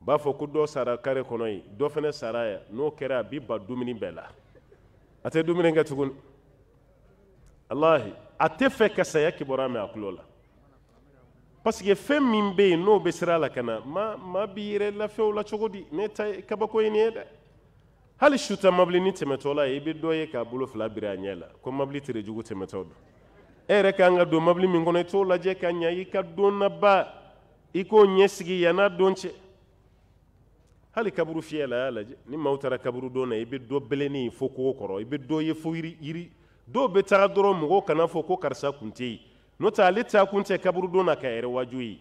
b'a fɔ ko dɔ sara kare kɔnɔ yen dɔ fana sara yan n'o kɛra a b'i ba dumuni bɛɛ la a tɛ dumuni kɛ tuguni alahi a tɛ fɛ ka saya kibaruya mɛn a tulo la parce que fɛn min bɛ yen n'o bɛ sira la ka na maa maa b'i yɛrɛ lafiya o la cogo di ne ta ye kabako ye nin ye dɛ hali suta mabilini tɛmɛtɔla ye i be dɔ ye k'a bolo fila biri a ɲɛ la ko mabili tere jugu tɛmɛtɔ don e yɛrɛ ka kan ka don mabili min kɔnɔ i t'o lajɛ ka ɲa i ka donnaba i k'o ɲɛsigi yann'a don cɛ hali kaburu fiyɛ la y'a lajɛ ni maaw tara kaburu don na i be dɔ bɛlɛnni fo kogo kɔrɔ i be dɔ ye fo yiri yiri dɔw bɛ taga dɔrɔn mɔgɔw kana fɔ ko karisa kun tɛ yen tɛ ale ta kun tɛ kaburu don na ka yɛrɛ waju ye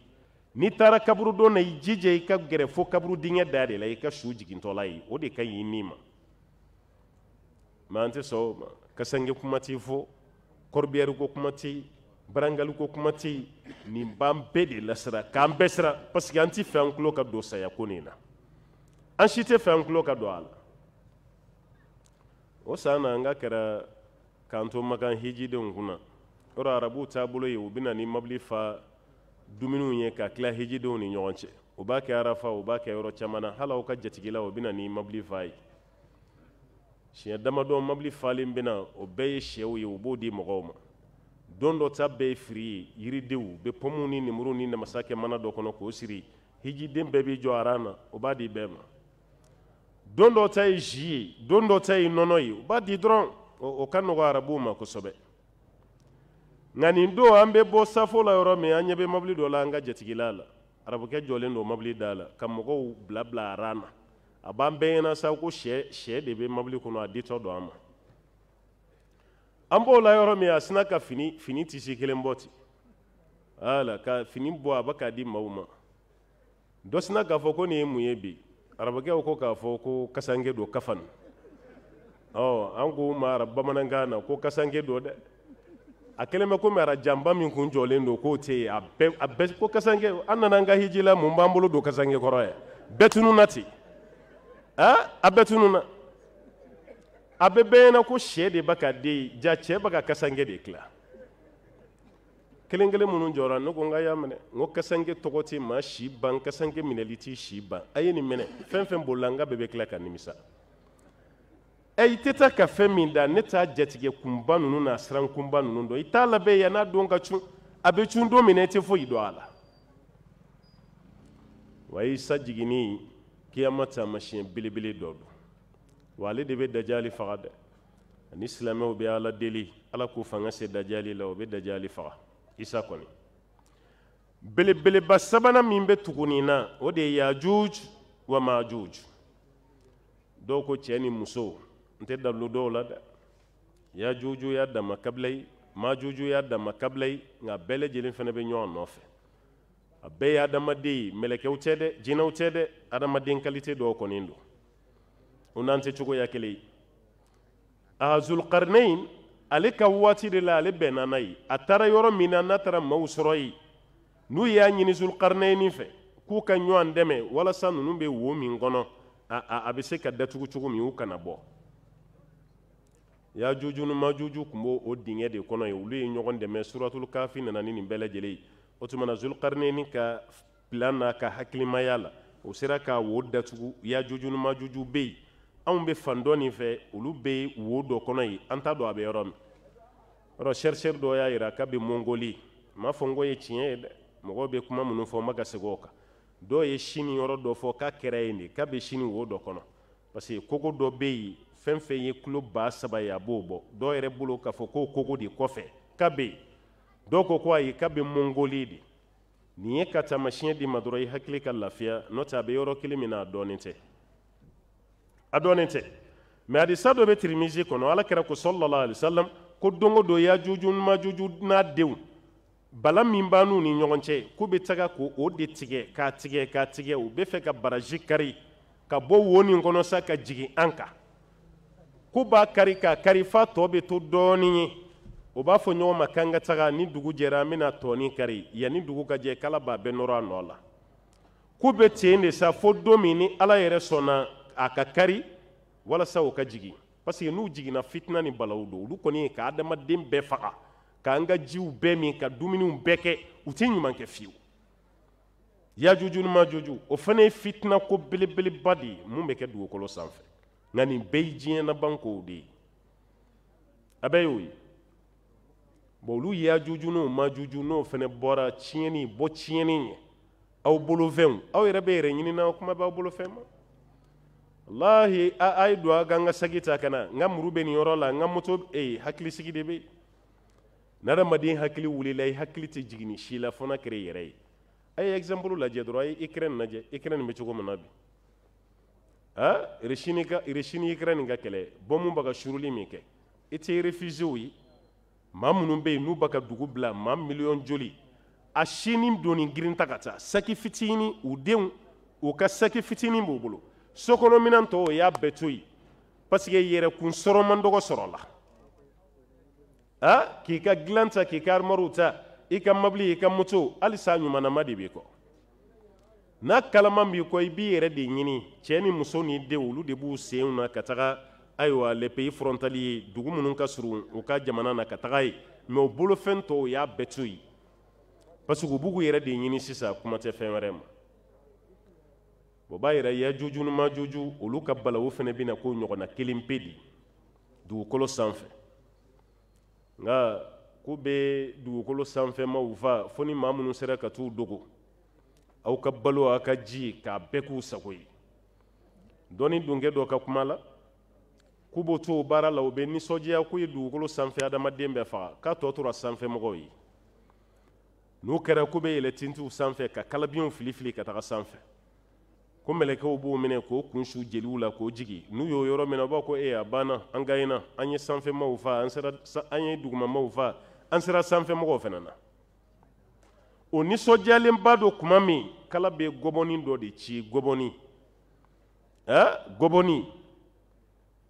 n'i taara kaburu don na i jija i ka gɛrɛ fo kaburu dingɛ da de la i ka su jigintɔla ye o de ka ɲi i ni ma mɛ an tɛ sɔn o ma kasange kuma t'i fo kɔribiyɛri ko kuma tɛ yen barangali ko kuma tɛ nin b'an bɛɛ de lasira k'an bɛɛ sira parce que an ti fɛ an tulo ka don saya ko nin na an si tɛ fɛ an tulo ka don a la o san na an ka kɛra k'an to makan hijidenw kunna yɔrɔ arabuw taabolo ye u bɛ na ni mobili fa dumuniw ye ka kila hijidenw ni ɲɔgɔn cɛ u b'a kɛ arafa u b'a kɛ yɔrɔ caman na hali aw ka jatigila o bɛna ni mobili fa ye siɲɛ damadɔ mobili falen bɛna o bɛɛ ye sɛw ye u b'o di mɔgɔw ma don dɔ ta bɛɛ ye firi ye yiridenw bɛ pɔmuw ni nimuru ni namasa kɛ mana dɔ kɔnɔ k'o siri hijiden bɛɛ b'i jɔ aran na o b'a di bɛɛ ma don dɔ ta ye zi ye don dɔ ta ye nɔnɔ ye u b'a di dɔrɔn o ka nɔgɔ arabuw ma kosɛbɛ nka nin don an bɛ bɔ safo la yɔrɔ min an ɲɛ bɛ mobili dɔ la an ka jatigila la arabukɛ jɔlen don mobili da la ka mɔgɔw bila bila a ran na a b'an bɛɛ ɲɛna sa ko sɛ sɛ de bɛ mobili kɔnɔ a ditɔ don an ma an b'o la yɔrɔ min a sina ka fini fini tisi kelen bɔ ten wala ka fini bɔ a bɛ k'a di maaw ma dɔ sina k'a fɔ ko nin ye mun ye bi arabakɛw ko k'a fɔ ko kasange don kafan ɔ an k'o ma bamanankan na ko kasange don dɛ a kelen bɛ komi arajanba min kun jɔlen don k'o tɛ yen a bɛɛ a bɛɛ ko kasanke an nana an ka hiji la mun b'an bolo don kasanke kɔrɔ yan bɛɛ tununna ten ah a bɛɛ tununna a bɛ bɛyɛnna ko sɛ de bɛ ka den ja cɛ bɛ ka kasanke de tila kelen kelen minnu jɔra ne ko n ka y'a minɛ n ko kasanke tɔgɔ tɛ maa si ban kasanke minɛli t'i si ban a ye nin minɛ fɛn fɛn bolila n ka bɛɛ bɛ tila ka nimisa ɛ i tɛ taa ka fɛn min da ne t'a jatigɛ kunba ninnu n'a siran kunba ninnu dɔn i t'a labɛn yan'a n'a don ka cun a bɛ cun don min na i tɛ foyi dɔn a la wa isa jiginni kiyama taamasiyɛn belebele dɔ don wa ale de bɛ dajali faga dɛ ani silamɛw bɛ ala deli ala k'u fanga se dajali la o bɛ dajali faga isa kɔni belebeleba sabanan min bɛ tuguni na o de ye yajuj wa majuj dɔw ko cɛ ni muso nte dabulu dɔw la dɛ ya juju ya dama kabilayi ma juju ya dama kabilayi nga bele lajɛlen fene be ɲɔgɔn nofe a bɛɛ ye adamaden ye mɛlɛkɛw tɛ jina jinɛw tɛ dɛ adamaden kalite do kɔni don unante n'an ya kele a zul ahazulkarnain ale ka waati de la ale bɛnna n'a ye yoro taara yɔrɔ min na n'a taara maaw sɔrɔ yen n'u y'a ɲini zulkarnaini fɛ k'u ka ɲɔgɔn dɛmɛ walasa ninnu bɛ wo min kɔnɔ a a bɛ se ka datugu cogo min u kana bɔ yajuju ni majuju kun b'o o dingɛ de kɔnɔ ye olu ye ɲɔgɔn dɛmɛ suratul kafi nana ni nin bɛɛ lajɛlen ye o tuma na ka plan n'a ka hakilimaya la o sera ka wo datugu yajuju ni majuju bɛ yen anw be fan dɔ nin fɛ olu bɛ wo dɔ kɔnɔ yen an t'a dɔn a bɛ yɔrɔ min yɔrɔ chercheur dɔ y'a yira k'a mongoli m'a fɔ n ko ye tiɲɛ ye dɛ mɔgɔw bɛ kuma minnu fɔ n ma ka segin o kan dɔw ye sini yɔrɔ dɔ fɔ k'a kɛra yen de k'a bɛ sini wo dɔ kɔnɔ parce que kogo dɔ be yen fɛn fɛn ye kulo ba saba ye a b'o bɔ dɔw yɛrɛ bolo k'a fɔ k'o kogo de kɔfɛ ka bɛ yen dɔw ko ko ayi ka bɛ mɔngoli de nin ye ka taamasiyɛn d'i ma dɔrɔn i hakili ka lafiya n'o tɛ a bɛ yɔrɔ kelen min na a dɔɔnin tɛ a dɔɔnin tɛ mɛ hadisa dɔ bɛ tirimisi kɔnɔ ala kɛra ko sɔlɔlɔ alisalam ko don o don yajuju majuju n'a denw bala min b'a n'u ni ɲɔgɔn cɛ k'u bɛ taga k'o o de tigɛ k'a tigɛ k'a tigɛ u bɛ fɛ ka baraji kari ka bɔ wo nin kɔnɔ sa ka jigin an kan k'u b'a kari ka karifa tɔ bɛ to dɔɔnin ye u b'a fɔ ɲɔgɔn ma k'an ka taga ni dugu jɛra an bɛna tɔɔni kari yanni dugu ka jɛ k'ala b'a bɛɛ nɔrɔ a nɔ la k'u bɛ ten de sa fo don min ni ala yɛrɛ sɔnna a ka kari walasa u ka jigin paseke n'u jiginna fitina ni balaw don olu kɔni ye ka adamaden bɛɛ faga k'an ka jiw bɛɛ min ka dumuniw bɛɛ kɛ u tɛ ɲuman kɛ fiyewu yajuju ni majuju o fana ye fitina ko belebeleba de ye mun bɛ kɛ dugukolo sanfɛ nka nin bɛɛ ye diɲɛ labankow de ye a bɛɛ y'o ye bon olu yajuju n'o majuju n'o fana bɔra tiɲɛni bɔ tiɲɛni ɲɛ aw bolofɛnw aw yɛrɛ bɛ yɛrɛ ɲinina kuma b'aw bolofɛn ma walahi a ye don a ka n ka sagi ta ka na n ka muru bɛ nin yɔrɔ la n ka moto ee hakilisigi de bɛ yen ni adamaden hakili wulila i hakili tɛ jigin ni si la fo n'a kɛra i yɛrɛ ye a ye exemple lajɛ dɔrɔn a ye Ukraine lajɛ Ukraine bɛ cogo min na bi resini i nin ka kɛlɛ bɔmu ba ka suruli min kɛ i tɛ refusew ye ma minnu bɛ yen n'u ba dugu bila ma miliyɔn joli a sini doni ni girinta ka ta saki fitini u denw u ka saki fitini b'u bolo sokɔnɔminan tɔw o y'a bɛɛ to yen paseke yɛrɛkun sɔrɔ dɔgɔ sɔrɔ la k'i ka dilan ta k'i ka armoire ta i ka mabili i ka moto halisa a ɲumanna de b'i kɔ n'a kalaman b'i kɔ i b'i yɛrɛ de ɲini cɛɛ ni muso ni denw olu de b'u senw na ka taga ayiwa le pays frontali ye dugu minnu ka surun u ka jamana na ka taga ye mɛ o bolofɛn tɔw y'a bɛɛ to yen parce que u b'u yɛrɛ de ɲini sisan kuma tɛ fɛn wɛrɛ ma o b'a yira yajuju ni majuju olu ka balawu fana bɛna k'o ɲɔgɔnna kelen pe de dugukolo sanfɛ nka k'u bɛ dugukolo sanfɛmaw fa fo ni maa minnu sera ka t'u dogo aw ka balo a ka ji k'a bɛɛ k'u sago ye dɔnni dunkɛ dɔ ka kuma la k'u b'o to o baara la u bɛ nisɔndiya k'u ye dugukolo sanfɛ adamaden bɛɛ faga k'a tɔ tora sanfɛmɔgɔw ye n'u kɛra k'u bɛ yɛlɛ tintiw sanfɛ ka kalabiyɛnw fili fili ka taga sanfɛ ko mɛlɛkɛw b'o minɛ k'o kun su jeliw la k'o jigi n'u y'o yɔrɔ min na u b'a ko ee a banna an gagné an ye sanfɛmɔgɔw fa an sera an ye dugumamɔgɔw fa an sera sanfɛmɔgɔw fana na o nisɔndiyalenba dɔ kuma min kala bɛ gɔbɔni dɔ de ci gɔbɔni ɛ gɔbɔni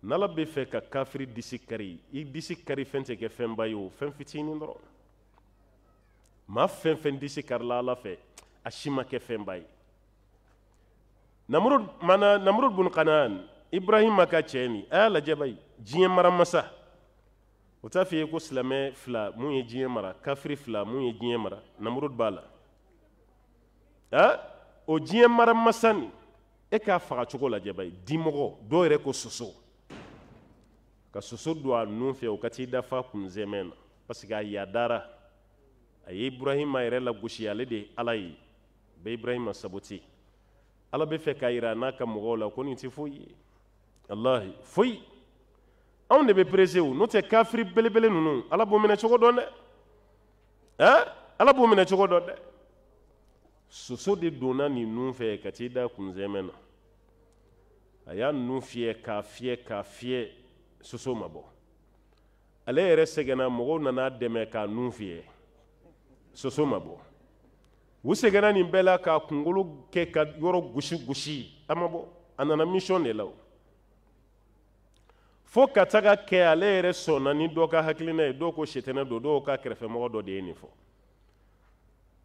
n'ala bɛ fɛ ka kafiri disi kari i disi kari fɛn tɛ kɛ fɛnba ye o fɛn fitinin dɔrɔn maa fɛn fɛn disi karila ala fɛ a si ma kɛ fɛnba ye namurud mana namurud bun ibrahima ka cɛ nin a y'a lajɛ bani diɲɛ maramasa o t'a f'i ye ko silamɛ fila mun ye diɲɛ mara kafiri fila mun ye diɲɛ mara namurud b'a la a o diɲɛ mara masa nin e k'a faga cogo lajɛ bani dimɔgɔ dɔw yɛrɛ ko soso ka soso don a nun fɛ o ka t'i da kun zɛmɛ na parce que a yadara a ye ibrahima yɛrɛ lagosi ale de ye ala ye bɛ ibrahima sabote ala bɛ fɛ k'a yira n'a ka mɔgɔw la ko nin tɛ foyi ye alahi foyi anw de bɛ perese o n'o tɛ kafiri belebele ninnu ala b'o minɛ cogo dɔn dɛ ɛn ala b'o minɛ cogo dɔn dɛ soso de donna nin nun fɛ ka t'i da kunzɛmɛ na a y'a nun fiyɛ k'a fiyɛ k'a fiyɛ soso ma bɔ ale yɛrɛ sɛgɛnna mɔgɔw nana dɛmɛ k'a nun fiyɛ soso ma bɔ u sɛgɛnna nin bɛɛ la k'a kunkolo kɛ ka yɔrɔ gosi gosi a ma bɔ a nana mission de la o fo ka taga kɛ ale yɛrɛ sɔnna ni dɔ ka hakilina ye dɔw ko sitɛnɛ do dɔw ka kɛrɛfɛmɔgɔ dɔ de ye nin fɔ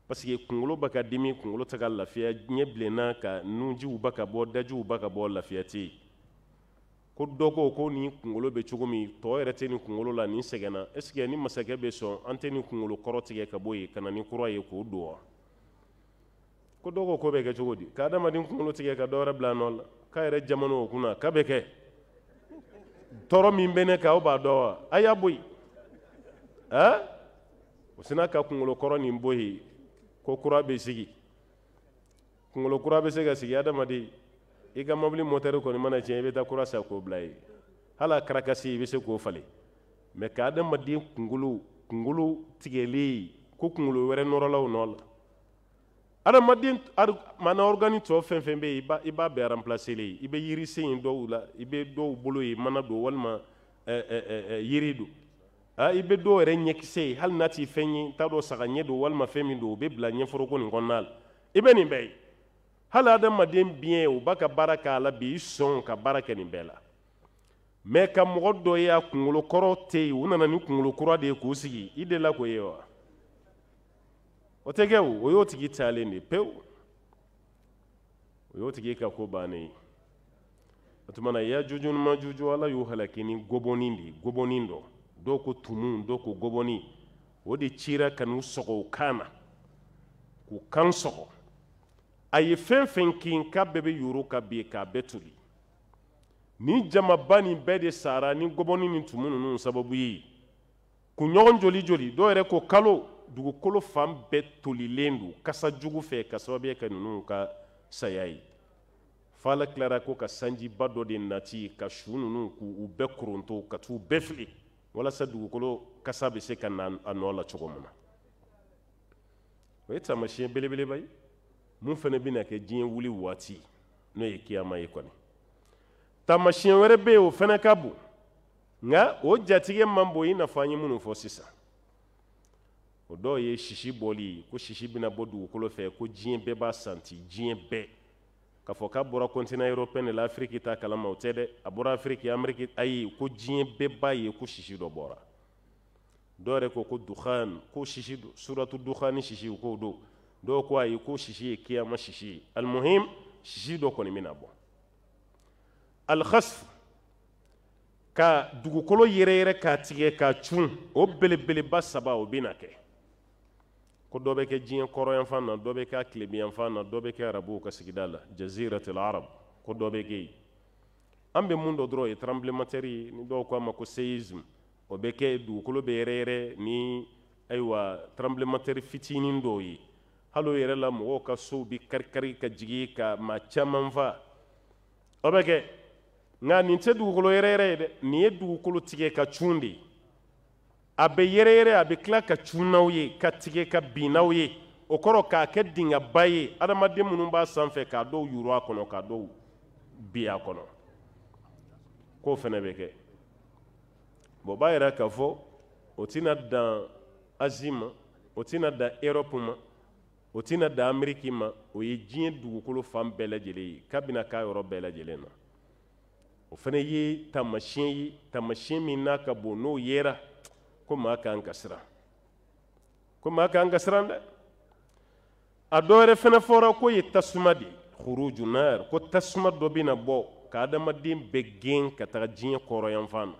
paseke kunkolo ba ka dimi kunkolo tɛ ka lafiya ɲɛ bilenna ka nunjiw ba ka bɔ dajiw ba ka bɔ lafiya tɛ ko dɔ ko ko ni kunkolo bɛ cogo min tɔ yɛrɛ tɛ nin kunkolo la nin sɛgɛnna ɛsike ni masakɛ bɛ sɔn an tɛ nin kunkolo kɔrɔ tigɛ ka bɔ yen ka na ni kura ye k'o don wa ko dɔ ko ko bɛ kɛ cogo di ka adamaden kunkolo tigɛ ka dɔ wɛrɛ bila a nɔ la k'a yɛrɛ jamana o kunna k'a bɛ kɛ tɔɔrɔ min bɛ ne kan aw b'a dɔn wa a y'a bɔ yen o sina ka kunkolo nin bɔ yen ko kura bɛ sigi kunkolo bɛ se ka sigi adamaden i ka mɔbili mɔtɛri kɔni mana tiɲɛ i bɛ taa kura san k'o bila yen hali a karakasi i bɛ se k'o falen mɛ ka adamaden kunkolo kunkolo tigɛlen ko kunkolo wɛrɛ nɔrɔla o nɔ la adamaden mana organi tɔ fɛn fɛn bɛ yen i b'a bɛɛ remplacele ye i bɛ yirisen ye dɔw la i bɛ dɔw bolo ye mana don walima yiri don i bɛ dɔw yɛrɛ ɲɛkisɛ ye hali n'a t'i fɛn ye t'a dɔn saga ɲɛ don walima fɛn min don o bɛ bila ɲɛforoko nin kɔnɔna la i bɛ nin bɛɛ ye hali adamaden biyɛn o b'a ka baara k'a la bi i sɔn ka baara kɛ nin bɛɛ la mɛ ka mɔgɔ dɔ ye a kunkolo kɔrɔ tɛ yen u nana ni kunkolo kura de ye k'u sigi i delila k'o ye wa otege u o ni tigi talen de kubani o ya tigi ka ko bannen ye o tuma na yajuju ala y'u halakini ni gɔbɔni de dɔ ko tumu dɔw ko odi o de cira ka sɔgɔ u kan na k'u kan sɔgɔ a ye kin k'a bɛɛ bɛ yoro ka bin k'a bɛɛ toli jama jamaba nin bɛɛ de sara ni goboni ni tumu nunu sababu ye kunɲɔgɔn joli joli dɔw yɛrɛ ko kalo dugukolo fan bɛɛ tolilen don kasa jugu fɛ ka sababuya kɛ ninnu ka saya ye fala tilara ko ka sanjiba dɔ de nati ka su ninnu k'u bɛɛ koronto ka t'u bɛɛ fili walasa dugukolo kasa bɛ se ka na a nɔ la cogo min na o ye taamasiyɛn belebeleba ye mun fana bɛna kɛ diɲɛ wuli waati n'o ye kiyama ye kɔni taamasiyɛn wɛrɛ bɛ yen o fana ka bon nka o jatigɛ man bon i n'a fɔ an ye minnu fɔ sisan o dɔw ye sisi bɔli ye ko sisi bɛna bɔ dugukolo fɛ ko diɲɛ bɛɛ b'a santi diɲɛ bɛɛ k'a fɔ k'a bɔra kɔntinan européen de la afiriki t'a kalama o tɛ dɛ a bɔra afiriki ameriki ayi ko diɲɛ bɛɛ b'a ye ko sisi dɔ bɔra dɔw yɛrɛ ko ko duhan ko sisi suratu duhan ni sisi k'o do dɔw ko ayi ko sisi ye kiyama sisi ye alimuhim sisi dɔ kɔni bɛna bɔ alikasfu ka dugukolo yɛrɛyɛrɛ k'a tigɛ k'a cun o belebeleba saba o bɛna kɛ ko dɔ bɛ kɛ diɲɛ kɔrɔyanfan na dɔ bɛ kɛ tilebiyanfan na dɔ bɛ kɛ arabuw ka sigida la jaziratul arab ko dɔ bɛ kɛ yen an bɛ mun dɔ dɔrɔn ye tremblematɛri ni dɔw ko a ma ko seisme o bɛ kɛ dugukolo bɛ yɛrɛyɛrɛ ni ayiwa tremblematɛri fitinin dɔw ye hali o yɛrɛ la mɔgɔw ka sow bɛ karikari ka jigi ka maa caman fa o bɛ kɛ nka nin tɛ dugukolo yɛrɛyɛrɛ ye dɛ nin ye dugukolo tigɛ ka cun de ye a bɛ yɛrɛyɛrɛ a bɛ tila ka cun n'aw ye ka tigɛ ka bin n'aw ye o kɔrɔ k'a kɛ dingɛba ye adamaden minnu b'a sanfɛ k'a dɔw yuru a kɔnɔ k'a dɔw bin a kɔnɔ k'o fana bɛ kɛ bon b'a yira k'a fɔ o tɛna dan azi ma o tɛna dan erɔpu ma o tɛna dan ameriki ma o ye diɲɛ dugukolo fan bɛɛ lajɛlen ye k'a k'a yɔrɔ bɛɛ lajɛlen na o fana ye taamasiyɛn ye taamasiyɛn min n'a ka bon n'o yera ko maa kan ka siran ko maa kan ka siran dɛ a dɔ wɛrɛ fɛnɛ fɔra ko ye tasuma de huruju nar ko tasuma dɔ bena bɔ ka adamaden bɛɛ gen ka taga diɲɛ kɔrɔyanfan na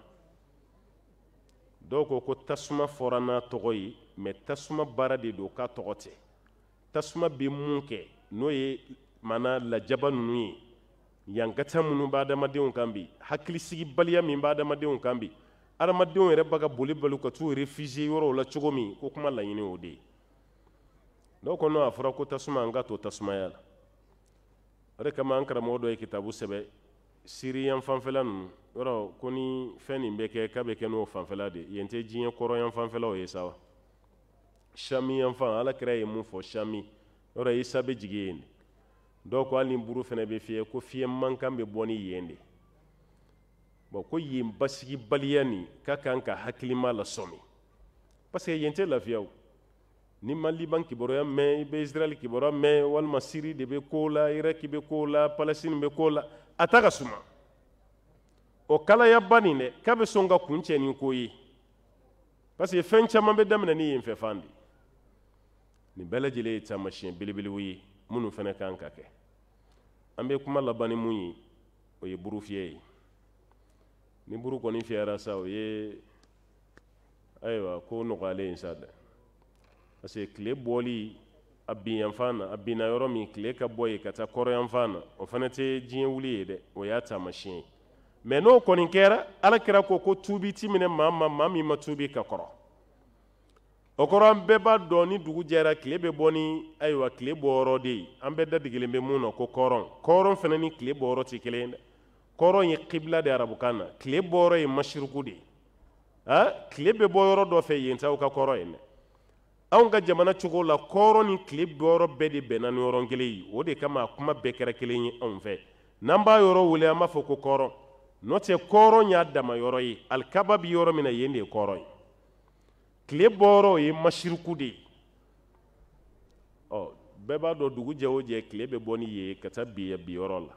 dɔw ko ko tasuma fɔra n'a tɔgɔ ye mɛ tasuma baara de don k'a tɔgɔ tɛ tasuma be mun kɛ n'o ye mana lajaba nunu ye yankata minnu b'a adamadenw kan bi hakilisigibaliya min b'a adamadenw kan bi adamadenw yɛrɛ ba ka boli balo ka t'u refugier yɔrɔw la cogo min ko kuma laɲini o de ye dɔw ko a fɔra ko tasuma an ka to tasumaya la o de kama an karamɔgɔ dɔ ye kitabu sɛbɛ siriyan fanfɛla ninnu yɔrɔ ko ni fɛn nin bɛ kɛ k'a bɛ kɛ n'o fanfɛla de ye yen tɛ diɲɛ kɔrɔyan fanfɛlaw ye sa wa sami yan fan ala kɛra ye mun fɔ sami yɔrɔ isa bɛ jigin yen de dɔw ko hali ni buru fana bɛ fiyɛ ko fiyɛ mankan bɛ bɔ ni yen de bon ko yen basigibaliya nin ka kan ka hakilima lasɔmi parce que yen tɛ lafiya o ni ma liban kibaruya mɛn i bɛ israɛl kibaruya mɛn walima siri de be ko la iraki be ko la palestine be ko la a ta ka suma o kalayaba nin dɛ k'a be sɔn ka kuncɛ nin ko ye parce que fɛn caman bɛ daminɛ ni yen fɛ fan de nin bɛɛ lajɛlen ye taamasiyɛn belebelew ye minnu fana kan ka kɛ an bɛ kuma labani ni mun ye o ye burufiyɛ ye ni buru kɔni fiyara sa o ye ayiwa ko nɔgɔyalen ye sa dɛ parce que tile bɔli a bin yanfan na a binna yɔrɔ min tile ka bɔ yen ka taa kɔrɔ yanfan na o fana tɛ diɲɛ wuli ye dɛ o y'a taamasiyɛn ye mɛ n'o kɔni kɛra ala kɛra ko ko tuubi ti minɛ maa ma maa min ma tuubi ka kɔrɔ o kɔrɔ an bɛɛ b'a dɔn ni dugu jɛra tile bɛ bɔ ni ayiwa tile bɔyɔrɔ de ye an bɛɛ dadegelen bɛ mun na ko kɔrɔn kɔrɔn fana ni tile bɔyɔrɔ tɛ kelen ye dɛ koro ye kibila de arabukan na tile bɔyɔrɔ ye masiruku de ha a be boro do fe dɔ t'aw ka koro ye aw anw ka jamana cogo la koro ni tile boro be de bɛnna ni yɔrɔ kelen ye o de kama kuma be kɛra kelen ni on fe namba yoro wule wele fo ko koro n'o tɛ kɔrɔ y'a dama yɔrɔ ye alikaba bi yɔrɔ min na yen de ye kɔrɔ ye tile bɔyɔrɔ o ye masiruku de ye ɔ bɛɛ b'a dugu jɛ o jɛ tile bɛ bɔ ni yen ka la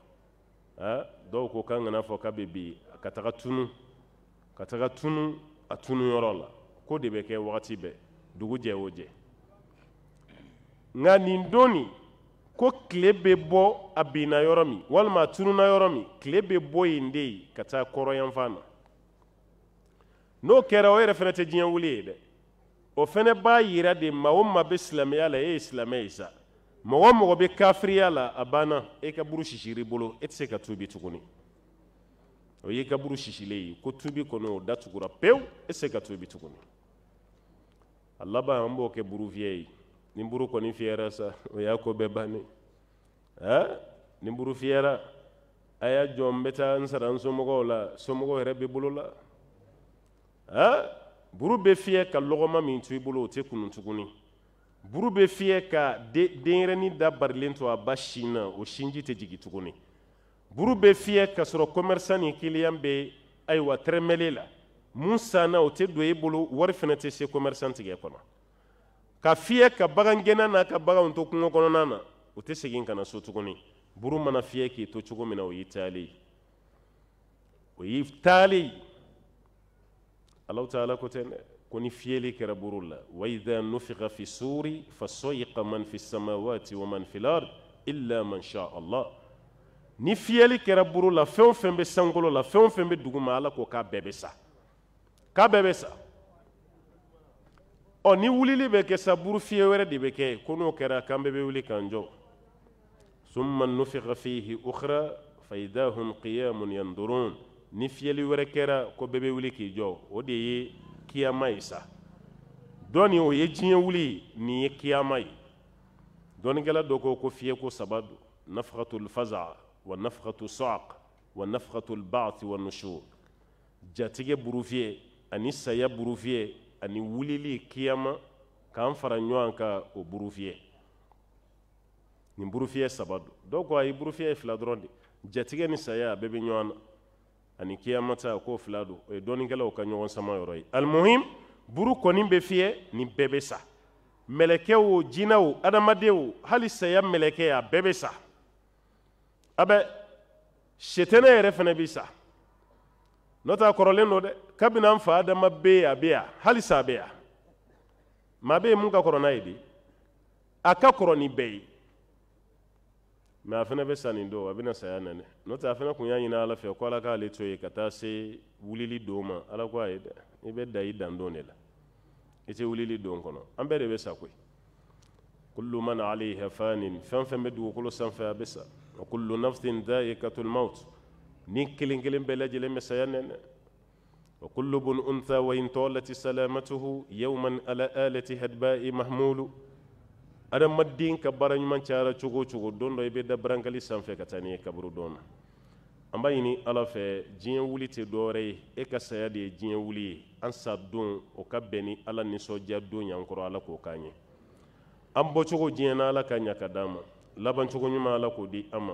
a dɔw ko kan kana fɔ ka bɛ bi ka taga tunu ka taga tunu a tunuyɔrɔ la ko de bɛ kɛ wagati bɛɛ dugu jɛ o jɛ nka nin don ni ko tile bɛ bɔ a binna yɔrɔ min walima a tununa yɔrɔ min tile bɛ bɔ yen de ye ka taa kɔrɔyanfan na n'o kɛra o yɛrɛ fana tɛ diɲɛ wuli ye dɛ o fana b'a yira de maa o maa bɛ silamɛya la e ye silamɛ ye sa Mwomo mwobye kafriya la abana, e ka buru shishiri bulo, et se ka tuwi bitukuni. O ye ka buru shishiri, kou tuwi kono odatukura pew, et se ka tuwi bitukuni. Allaba anbo ke buru fyeyi, nin buru koni fyeyra sa, o ya ko beba ni. Nin buru fyeyra, aya jwambeta ansara an somogo la, somogo hera bibulo la. Buru be fyeyra ka logoma mi intuwi bulo, o te kunon tukuni. buru bɛ fiyɛ ka denyɛrɛnin da barilen to a ba sin na o sinji tɛ jigi tuguni buru bɛ fiyɛ ka sɔrɔ commerçant ni kiliyan bɛ ayiwa tɛrɛmɛle la mun sanna o tɛ don e bolo wari fana tɛ se commerçant tigɛ kɔnɔ ka fiyɛ ka bagan gɛnna n'a ka baganw to kungo kɔnɔna na o tɛ segin ka na so tuguni buru mana fiyɛ k'i to cogo min na o y'i taalen ye o y'i taalen ye alaw taala ko tɛ dɛ كوني فيلي كربورولا وإذا نفخ في السور فصيق من في السماوات ومن في الأرض إلا من شاء الله ni fiyɛli kɛra buru la fɛn o fɛn bɛ sankolo la fɛn o fɛn bɛ duguma ala ko k'a bɛɛ bɛ sa k'a bɛɛ bɛ sa ɔ ni wulili bɛ kɛ sa buru fiyɛ wɛrɛ de bɛ kɛ ko n'o kɛra k'an bɛɛ bɛ wuli k'an jɔ summa nufiqa fihi ukhra fa idahum qiyamun yandurun ni fiyɛli wɛrɛ kɛra ko bɛɛ bɛ wuli k'i jɔ o de ye kiyama ye sa dɔni o ye diɲɛ wuli nin ye kiyama ye dɔnikɛla dɔ ko ko fiyeko saba do nafakatul wa nafakatu soak wa nafakatul baati wa nushur jatigɛ burufiyɛ ani saya burufiyɛ ani wulili kiyama k'an fara ɲɔgɔn ka o burufiyɛ nin burufiyɛ saba do dɔw ko ayi burufiyɛ ye fila dɔrɔn de jatigɛ ni saya a bɛɛ bɛ ɲɔgɔn na ani kiyamata ko fila eh, do o ye dɔɔnikɛlaw ka ɲɔgɔn sama yɔrɔ ye alimuhim buru kɔni be fiyɛ ni bɛɛ be sa mɛlɛkɛ o jina o adamaden o hali saya mɛlɛkɛ a bɛɛ be sa a bɛ sɛtɛnɛ yɛrɛ fana bɛ sa n'o tɛ a kɔrɔlen don dɛ kabini an fa adama be a bɛ yan halisa a bɛ yan maa bɛ yen mun ka kɔrɔ n'a ye de a ka kɔrɔ ni bɛɛ ye mɛ a fana bɛ sa nin don a bɛna saya n'o tɛ a fana tun y'a ɲini ala fɛ ko ala k'ale to yen ka taa se wulili don ma ala ko ayi dɛ i bɛ da i dandon de la i tɛ wulili don kɔnɔ an bɛɛ de bɛ sa koyi kullu man alayha fanin fɛn fɛn bɛ dugukolo sanfɛ a bɛ sa wa kullu nafsin dha'iqatul maut ni kelen kelen bɛɛ lajɛlen bɛ saya nɛnɛ wa kullu bun untha wa in tawalat salamatuhu yawman ala alati hadba'i mahmulu adamaden ka baara ɲuman cayara cogo o cogo don dɔ i bɛ da barankali sanfɛ ka taa n'i ye kaburu don na an b'a ɲini ala fɛ diɲɛ wuli tɛ dɔwɛrɛ ye e ka saya de ye diɲɛ wuli ye an sa don o ka bɛn ni ala nisɔndiya don y'an kɔrɔ ala k'o k'an ye an bɔcogo diɲɛ na ala ka ɲa ka d'an ma labancogo ɲuman ala k'o di an ma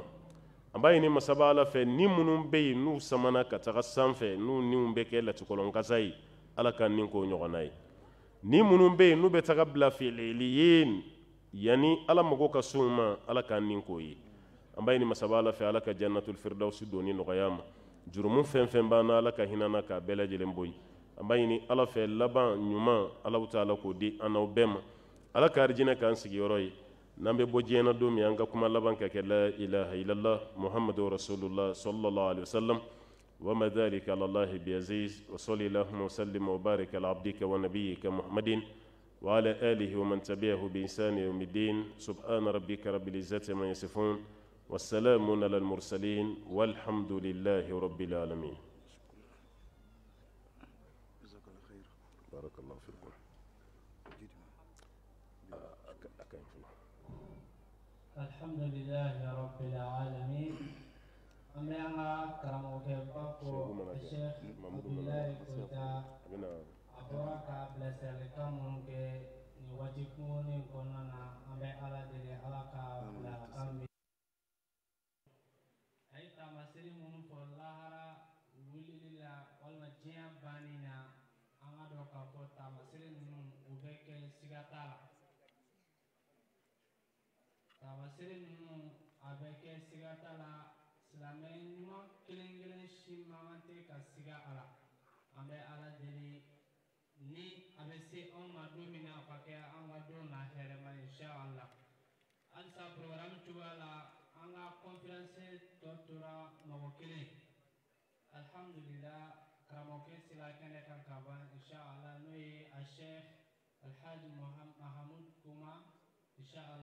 an b'a ɲini masaba ala fɛ ni minnu bɛ yen n'u samana ka taga sanfɛ n'u niw bɛ kɛ latikɔlɔnkasa ye ala ka nin k'o ɲɔgɔnna ye ni minnu bɛ yen n'u bɛ taga bila filiyeliyen yani ala mago ka sun ma ala k'an nin k'o ye an b'a ɲini masaba ala fɛ ala ka jannatul firdausi doni nɔgɔya ma jurumu fɛn fɛn b'an na ala ka hinɛ na k'a bɛɛ lajɛlen bɔ yen an b'a ɲini ala fɛ laban ɲuman alaw ta k'o di an n'aw bɛɛ ma ala ka arijinɛ k'an sigiyɔrɔ ye n'an bɛ bɔ diɲɛ don min an ka kuma laban ka kɛ la ilaha illallah muhammadu rasulullah sallallahu alaihi wasallam وما ذلك على الله بعزيز وصلى اللهم وسلم وبارك على عبدك ونبيك محمد وعلى آله ومن تبعه بإنسان يوم الدين سبحان ربك رب العزة ما يصفون والسلام على المرسلين والحمد لله رب العالمين بارك الله فيكم الحمد لله رب العالمين أمرنا كرمه في الشيخ عبد الله orang ta blesel ka mun ke ni wajibu ni kɔnɔna na an bɛ ala deli ala ka bila kan bi a ye taamasere minnu lahara wulili la walima diɲɛ banni na an ka dɔn k'a fɔ taamasere ninnu u bɛ kɛ siga t'a la taamasere ninnu a la silamɛ ɲuman kelen kelen si ka siga a la ala deli se anw ma don min na o ka kɛ an ka don na hɛrɛma ye inshallah halisa programme cogoya la an ka conférence tɔ tora mɔgɔ kelen alhamdulilah karamɔgɔkɛ sera kɛnɛ kan ka ban inshallah n'o ye a cheikh alhaji mahamud kuma inshallah